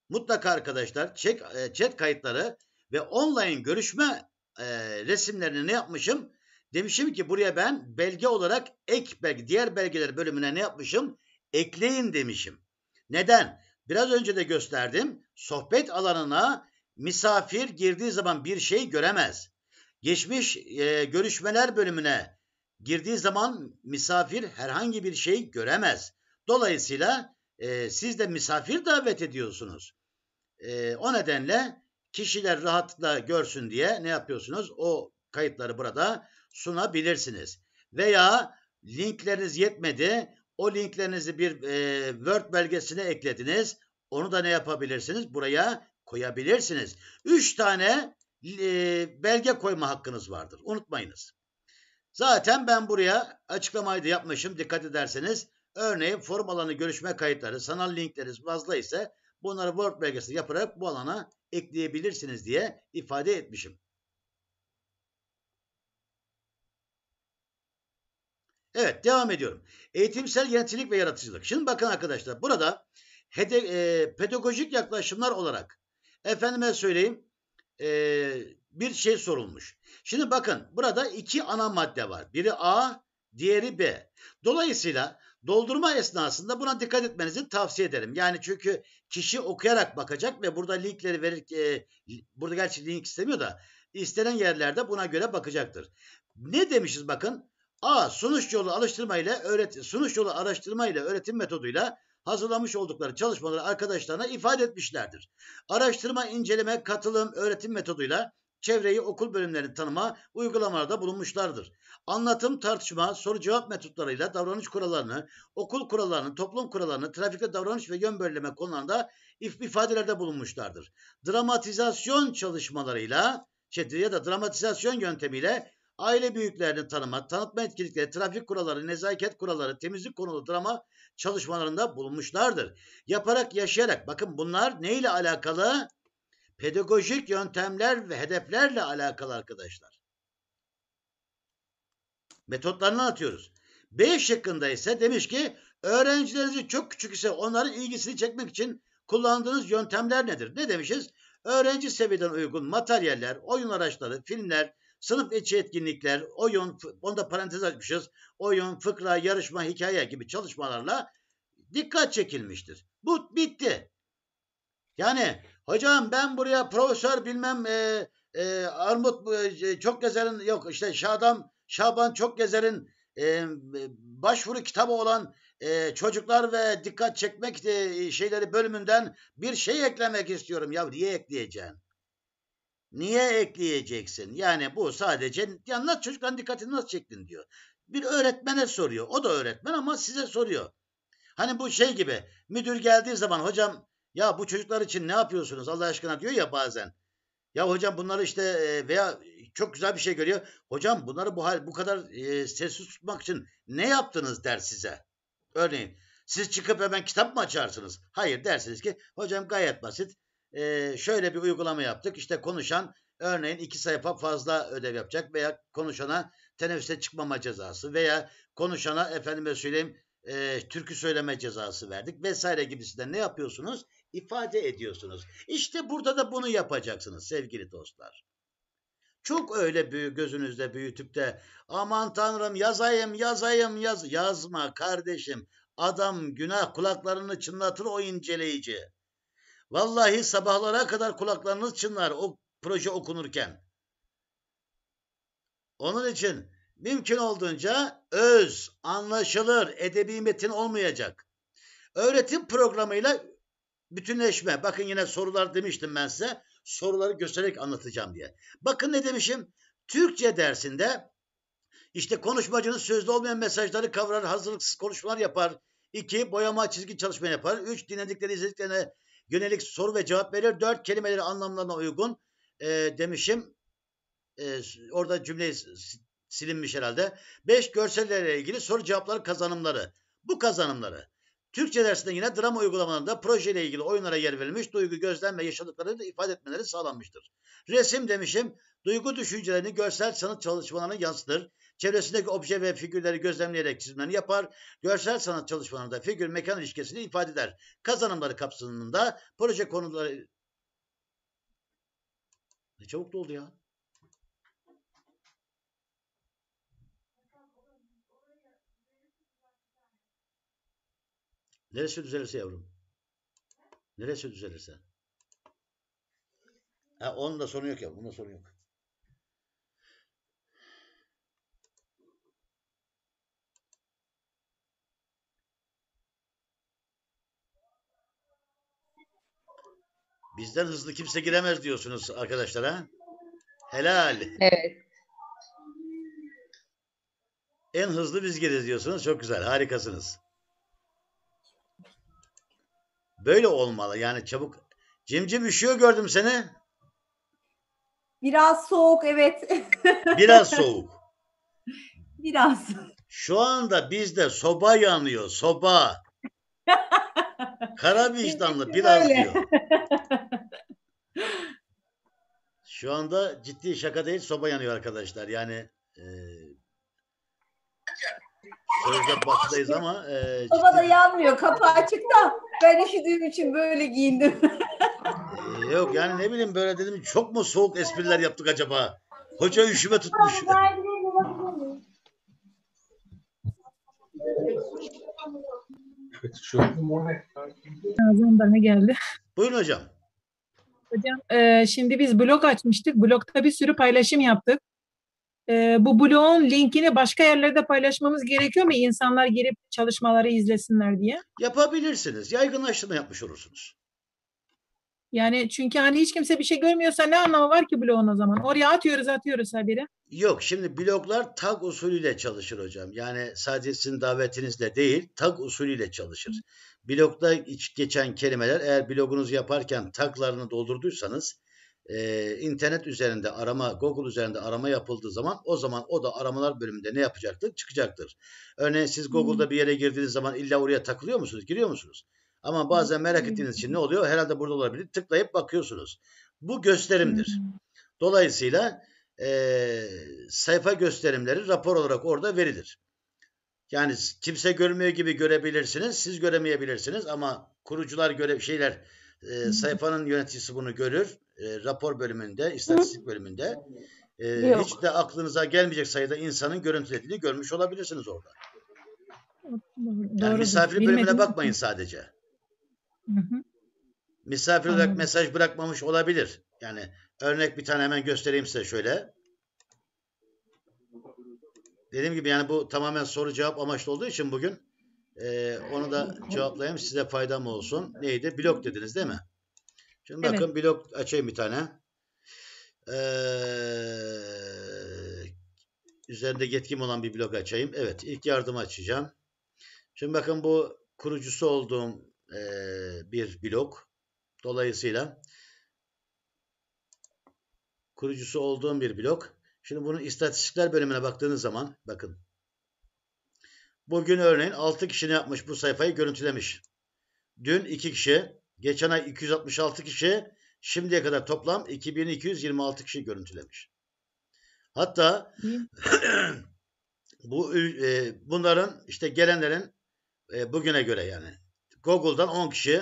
mutlaka arkadaşlar chat, e, chat kayıtları ve online görüşme e, resimlerini ne yapmışım? Demişim ki buraya ben belge olarak ek belge, diğer belgeler bölümüne ne yapmışım? Ekleyin demişim. Neden? Biraz önce de gösterdim. Sohbet alanına misafir girdiği zaman bir şey göremez. Geçmiş e, görüşmeler bölümüne girdiği zaman misafir herhangi bir şey göremez. Dolayısıyla e, siz de misafir davet ediyorsunuz. E, o nedenle kişiler rahatlıkla görsün diye ne yapıyorsunuz? O kayıtları burada sunabilirsiniz. Veya linkleriniz yetmedi. O linklerinizi bir e, Word belgesine eklediniz. Onu da ne yapabilirsiniz? Buraya koyabilirsiniz. Üç tane e, belge koyma hakkınız vardır. Unutmayınız. Zaten ben buraya açıklamayı da yapmışım. Dikkat ederseniz örneğin form alanı görüşme kayıtları, sanal linkleriniz fazla ise Bunları Word belgesi yaparak bu alana ekleyebilirsiniz diye ifade etmişim. Evet devam ediyorum. Eğitimsel yöneticilik ve yaratıcılık. Şimdi bakın arkadaşlar burada hedef, e, pedagojik yaklaşımlar olarak efendime söyleyeyim e, bir şey sorulmuş. Şimdi bakın burada iki ana madde var. Biri A, diğeri B. Dolayısıyla Doldurma esnasında buna dikkat etmenizi tavsiye ederim. Yani çünkü kişi okuyarak bakacak ve burada linkleri verir e, burada gerçi link istemiyor da istenen yerlerde buna göre bakacaktır. Ne demişiz bakın? A. Sunuş yolu alıştırma ile öğret, sunuş yolu araştırma ile öğretim metoduyla hazırlamış oldukları çalışmaları arkadaşlarına ifade etmişlerdir. Araştırma, inceleme, katılım, öğretim metoduyla çevreyi okul bölümlerini tanıma uygulamalarda bulunmuşlardır. Anlatım, tartışma, soru-cevap metotlarıyla davranış kurallarını, okul kurallarını, toplum kurallarını, trafikte davranış ve yön belirleme konularında ifadelerde bulunmuşlardır. Dramatizasyon çalışmalarıyla şey, ya da dramatizasyon yöntemiyle aile büyüklerini tanıma, tanıtma etkinlikleri, trafik kuralları, nezaket kuralları, temizlik konulu drama çalışmalarında bulunmuşlardır. Yaparak, yaşayarak, bakın bunlar neyle alakalı? pedagojik yöntemler ve hedeflerle alakalı arkadaşlar. Metotlarını atıyoruz. B şıkkında ise demiş ki öğrencilerinizi çok küçük ise onların ilgisini çekmek için kullandığınız yöntemler nedir? Ne demişiz? Öğrenci seviyeden uygun materyaller, oyun araçları, filmler, sınıf içi etkinlikler, oyun, onda parantez açmışız, oyun, fıkra, yarışma, hikaye gibi çalışmalarla dikkat çekilmiştir. Bu bitti. Yani Hocam ben buraya profesör bilmem e, e, Armut e, çok gezer'in yok işte Şadam Şaban çok gezer'in e, başvuru kitabı olan e, çocuklar ve dikkat çekmek e, şeyleri bölümünden bir şey eklemek istiyorum. Ya niye ekleyeceksin? Niye ekleyeceksin? Yani bu sadece ya nasıl çocukların dikkatini nasıl çektin diyor. Bir öğretmene soruyor. O da öğretmen ama size soruyor. Hani bu şey gibi müdür geldiği zaman hocam ya bu çocuklar için ne yapıyorsunuz Allah aşkına diyor ya bazen. Ya hocam bunları işte e, veya çok güzel bir şey görüyor. Hocam bunları bu hal bu kadar e, sessiz tutmak için ne yaptınız der size. Örneğin siz çıkıp hemen kitap mı açarsınız? Hayır dersiniz ki hocam gayet basit. E, şöyle bir uygulama yaptık. İşte konuşan örneğin iki sayfa fazla ödev yapacak veya konuşana teneffüse çıkmama cezası veya konuşana efendime söyleyeyim e, türkü söyleme cezası verdik vesaire gibisinden ne yapıyorsunuz? ifade ediyorsunuz. İşte burada da bunu yapacaksınız sevgili dostlar. Çok öyle büyü gözünüzde büyütüp de aman tanrım yazayım yazayım yaz yazma kardeşim. Adam günah kulaklarını çınlatır o inceleyici. Vallahi sabahlara kadar kulaklarınız çınlar o proje okunurken. Onun için mümkün olduğunca öz, anlaşılır, edebi metin olmayacak. Öğretim programıyla bütünleşme. Bakın yine sorular demiştim ben size. Soruları göstererek anlatacağım diye. Bakın ne demişim? Türkçe dersinde işte konuşmacının sözlü olmayan mesajları kavrar, hazırlıksız konuşmalar yapar. İki, boyama çizgi çalışma yapar. Üç, dinledikleri izlediklerine yönelik soru ve cevap verir. Dört, kelimeleri anlamlarına uygun e, demişim. E, orada cümle silinmiş herhalde. Beş, görsellerle ilgili soru cevapları kazanımları. Bu kazanımları Türkçe dersinde yine drama uygulamalarında projeyle ilgili oyunlara yer verilmiş, duygu, gözlem ve yaşadıkları da ifade etmeleri sağlanmıştır. Resim demişim, duygu düşüncelerini görsel sanat çalışmalarına yansıtır. Çevresindeki obje ve figürleri gözlemleyerek çizimlerini yapar. Görsel sanat çalışmalarında figür mekan ilişkisini ifade eder. Kazanımları kapsamında proje konuları... Ne çabuk doldu ya. Neresi düzelirse yavrum? Neresi düzelirse? Ha, onun sorun yok ya. Bunda sorun yok. Bizden hızlı kimse giremez diyorsunuz arkadaşlar ha? Helal. Evet. En hızlı biz gireriz diyorsunuz. Çok güzel. Harikasınız. Böyle olmalı. Yani çabuk cimcim üşüyor gördüm seni. Biraz soğuk evet. <laughs> Biraz soğuk. Biraz. Şu anda bizde soba yanıyor. Soba. Kara vicdanlı biraz öyle. diyor. <laughs> Şu anda ciddi şaka değil soba yanıyor arkadaşlar. Yani e, Gözde batıdayız ama. E, Baba da yanmıyor. Kapı açık da ben üşüdüğüm için böyle giyindim. E, yok yani ne bileyim böyle dedim çok mu soğuk espriler yaptık acaba? Hoca üşüme tutmuş. Evet, şu. Nazan bana geldi. Buyurun hocam. Hocam e, şimdi biz blog açmıştık. Blogda bir sürü paylaşım yaptık e, bu bloğun linkini başka yerlerde paylaşmamız gerekiyor mu? insanlar girip çalışmaları izlesinler diye. Yapabilirsiniz. Yaygınlaştırma yapmış olursunuz. Yani çünkü hani hiç kimse bir şey görmüyorsa ne anlamı var ki bloğun o zaman? Oraya atıyoruz atıyoruz haberi. Yok şimdi bloglar tag usulüyle çalışır hocam. Yani sadece sizin davetinizle değil tag usulüyle çalışır. Blogda geçen kelimeler eğer blogunuzu yaparken taglarını doldurduysanız e, internet üzerinde arama, Google üzerinde arama yapıldığı zaman o zaman o da aramalar bölümünde ne yapacaktır? Çıkacaktır. Örneğin siz Google'da bir yere girdiğiniz zaman illa oraya takılıyor musunuz? Giriyor musunuz? Ama bazen merak ettiğiniz için ne oluyor? Herhalde burada olabilir. Tıklayıp bakıyorsunuz. Bu gösterimdir. Dolayısıyla e, sayfa gösterimleri rapor olarak orada verilir. Yani kimse görmüyor gibi görebilirsiniz, siz göremeyebilirsiniz ama kurucular göre şeyler e, sayfanın yöneticisi bunu görür e, rapor bölümünde, istatistik bölümünde e, hiç de aklınıza gelmeyecek sayıda insanın görüntülediğini görmüş olabilirsiniz orada. Doğru, yani misafir bölümüne bakmayın sadece. Hı hı. Misafir olarak mesaj bırakmamış olabilir. Yani örnek bir tane hemen göstereyim size şöyle. Dediğim gibi yani bu tamamen soru cevap amaçlı olduğu için bugün e, onu da cevaplayayım size faydam olsun. Neydi? Blok dediniz değil mi? Şimdi evet. bakın blok açayım bir tane. Ee, üzerinde yetkim olan bir blok açayım. Evet ilk yardım açacağım. Şimdi bakın bu kurucusu olduğum e, bir blok. Dolayısıyla kurucusu olduğum bir blok. Şimdi bunun istatistikler bölümüne baktığınız zaman bakın. Bugün örneğin 6 kişinin yapmış bu sayfayı görüntülemiş. Dün 2 kişi Geçen ay 266 kişi, şimdiye kadar toplam 2226 kişi görüntülemiş. Hatta <clears throat> bu e, bunların işte gelenlerin e, bugüne göre yani Google'dan 10 kişi,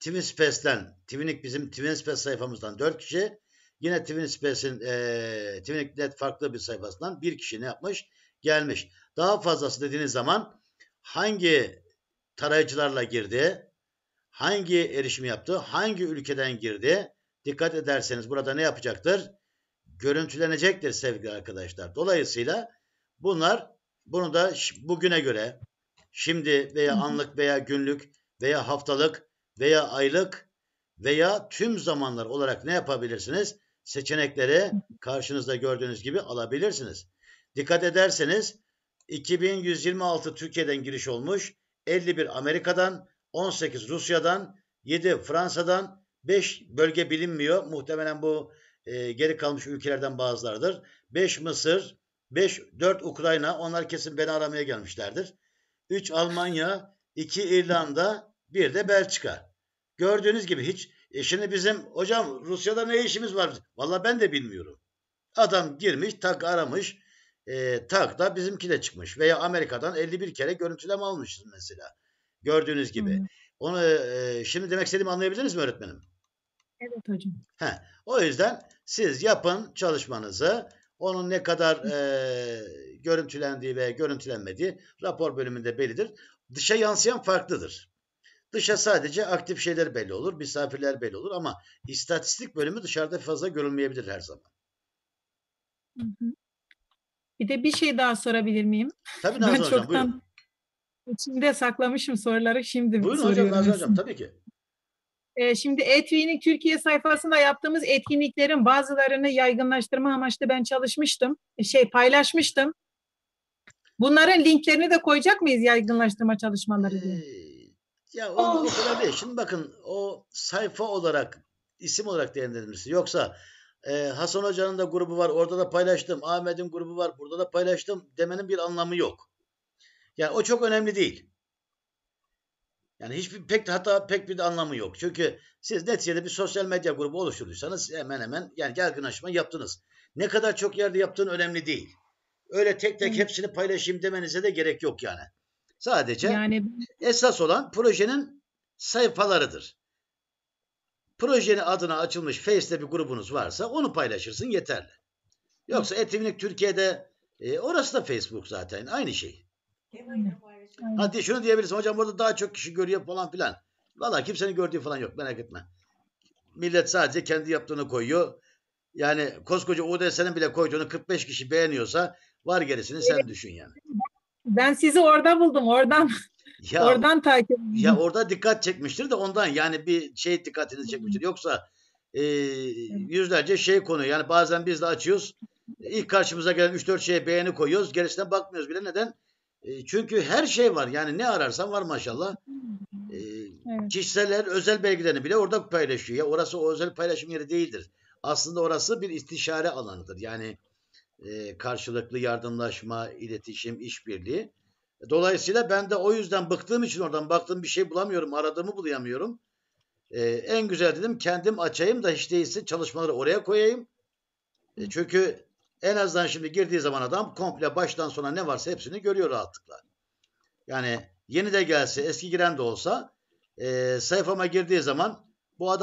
Twinspace'den, Twinik bizim Twinspace sayfamızdan 4 kişi, yine Twinspace'in e, Twinik.net farklı bir sayfasından 1 kişi ne yapmış? Gelmiş. Daha fazlası dediğiniz zaman hangi tarayıcılarla girdi, hangi erişimi yaptı, hangi ülkeden girdi dikkat ederseniz burada ne yapacaktır? Görüntülenecektir sevgili arkadaşlar. Dolayısıyla bunlar bunu da bugüne göre şimdi veya anlık veya günlük veya haftalık veya aylık veya tüm zamanlar olarak ne yapabilirsiniz? Seçenekleri karşınızda gördüğünüz gibi alabilirsiniz. Dikkat ederseniz 2126 Türkiye'den giriş olmuş, 51 Amerika'dan, 18 Rusya'dan, 7 Fransa'dan, 5 bölge bilinmiyor. Muhtemelen bu e, geri kalmış ülkelerden bazılardır. 5 Mısır, 5 4 Ukrayna. Onlar kesin beni aramaya gelmişlerdir. 3 Almanya, 2 İrlanda, 1 de Belçika. Gördüğünüz gibi hiç e şimdi bizim hocam Rusya'da ne işimiz var? Valla ben de bilmiyorum. Adam girmiş, tak aramış. E, tak da bizimki de çıkmış. Veya Amerika'dan 51 kere görüntüleme almışız mesela. Gördüğünüz gibi. Hı. Onu e, şimdi demek istediğimi anlayabildiniz mi öğretmenim? Evet hocam. He. O yüzden siz yapın çalışmanızı. Onun ne kadar e, görüntülendiği ve görüntülenmediği rapor bölümünde bellidir. Dışa yansıyan farklıdır. Dışa sadece aktif şeyler belli olur, misafirler belli olur ama istatistik bölümü dışarıda fazla görülmeyebilir her zaman. Bir de bir şey daha sorabilir miyim? Tabii Nazan Hocam çoktan... buyurun. İçimde saklamışım soruları şimdi Buyurun soruyorum. hocam Nazlı hocam tabii ki. Ee, şimdi Etvi'nin Türkiye sayfasında yaptığımız etkinliklerin bazılarını yaygınlaştırma amaçlı ben çalışmıştım, şey paylaşmıştım. Bunların linklerini de koyacak mıyız yaygınlaştırma çalışmaları diye? Ee, ya o, oh. kadar değil. Şimdi bakın o sayfa olarak, isim olarak değerlendirilmesi. Yoksa e, Hasan Hoca'nın da grubu var, orada da paylaştım. Ahmet'in grubu var, burada da paylaştım demenin bir anlamı yok. Yani o çok önemli değil. Yani hiçbir pek hatta pek bir de anlamı yok. Çünkü siz neticede bir sosyal medya grubu oluşturduysanız hemen hemen yani yaygınlaşma yaptınız. Ne kadar çok yerde yaptığın önemli değil. Öyle tek tek hepsini paylaşayım demenize de gerek yok yani. Sadece yani... esas olan projenin sayfalarıdır. Projenin adına açılmış Face'te bir grubunuz varsa onu paylaşırsın yeterli. Yoksa Etvinlik Türkiye'de e, orası da Facebook zaten aynı şey. Hadi şunu diyebilirsin. Hocam burada daha çok kişi görüyor falan filan. Valla kimsenin gördüğü falan yok. Merak etme. Millet sadece kendi yaptığını koyuyor. Yani koskoca UDS'nin bile koyduğunu 45 kişi beğeniyorsa var gerisini sen düşün yani. Ben sizi orada buldum. Oradan <laughs> ya, oradan takip edin. Ya orada dikkat çekmiştir de ondan yani bir şey dikkatinizi çekmiştir. Yoksa e, yüzlerce şey konu yani bazen biz de açıyoruz. İlk karşımıza gelen 3-4 şeye beğeni koyuyoruz. Gerisine bakmıyoruz bile. Neden? E, çünkü her şey var. Yani ne ararsan var maşallah. E, evet. Kişiseller özel belgelerini bile orada paylaşıyor. Ya orası o özel paylaşım yeri değildir. Aslında orası bir istişare alanıdır. Yani e, karşılıklı yardımlaşma, iletişim, işbirliği. Dolayısıyla ben de o yüzden bıktığım için oradan baktığım bir şey bulamıyorum. Aradığımı bulamıyorum. E, en güzel dedim kendim açayım da hiç değilse çalışmaları oraya koyayım. E, çünkü en azından şimdi girdiği zaman adam komple baştan sona ne varsa hepsini görüyor rahatlıkla. Yani yeni de gelse eski giren de olsa e, sayfama girdiği zaman bu adam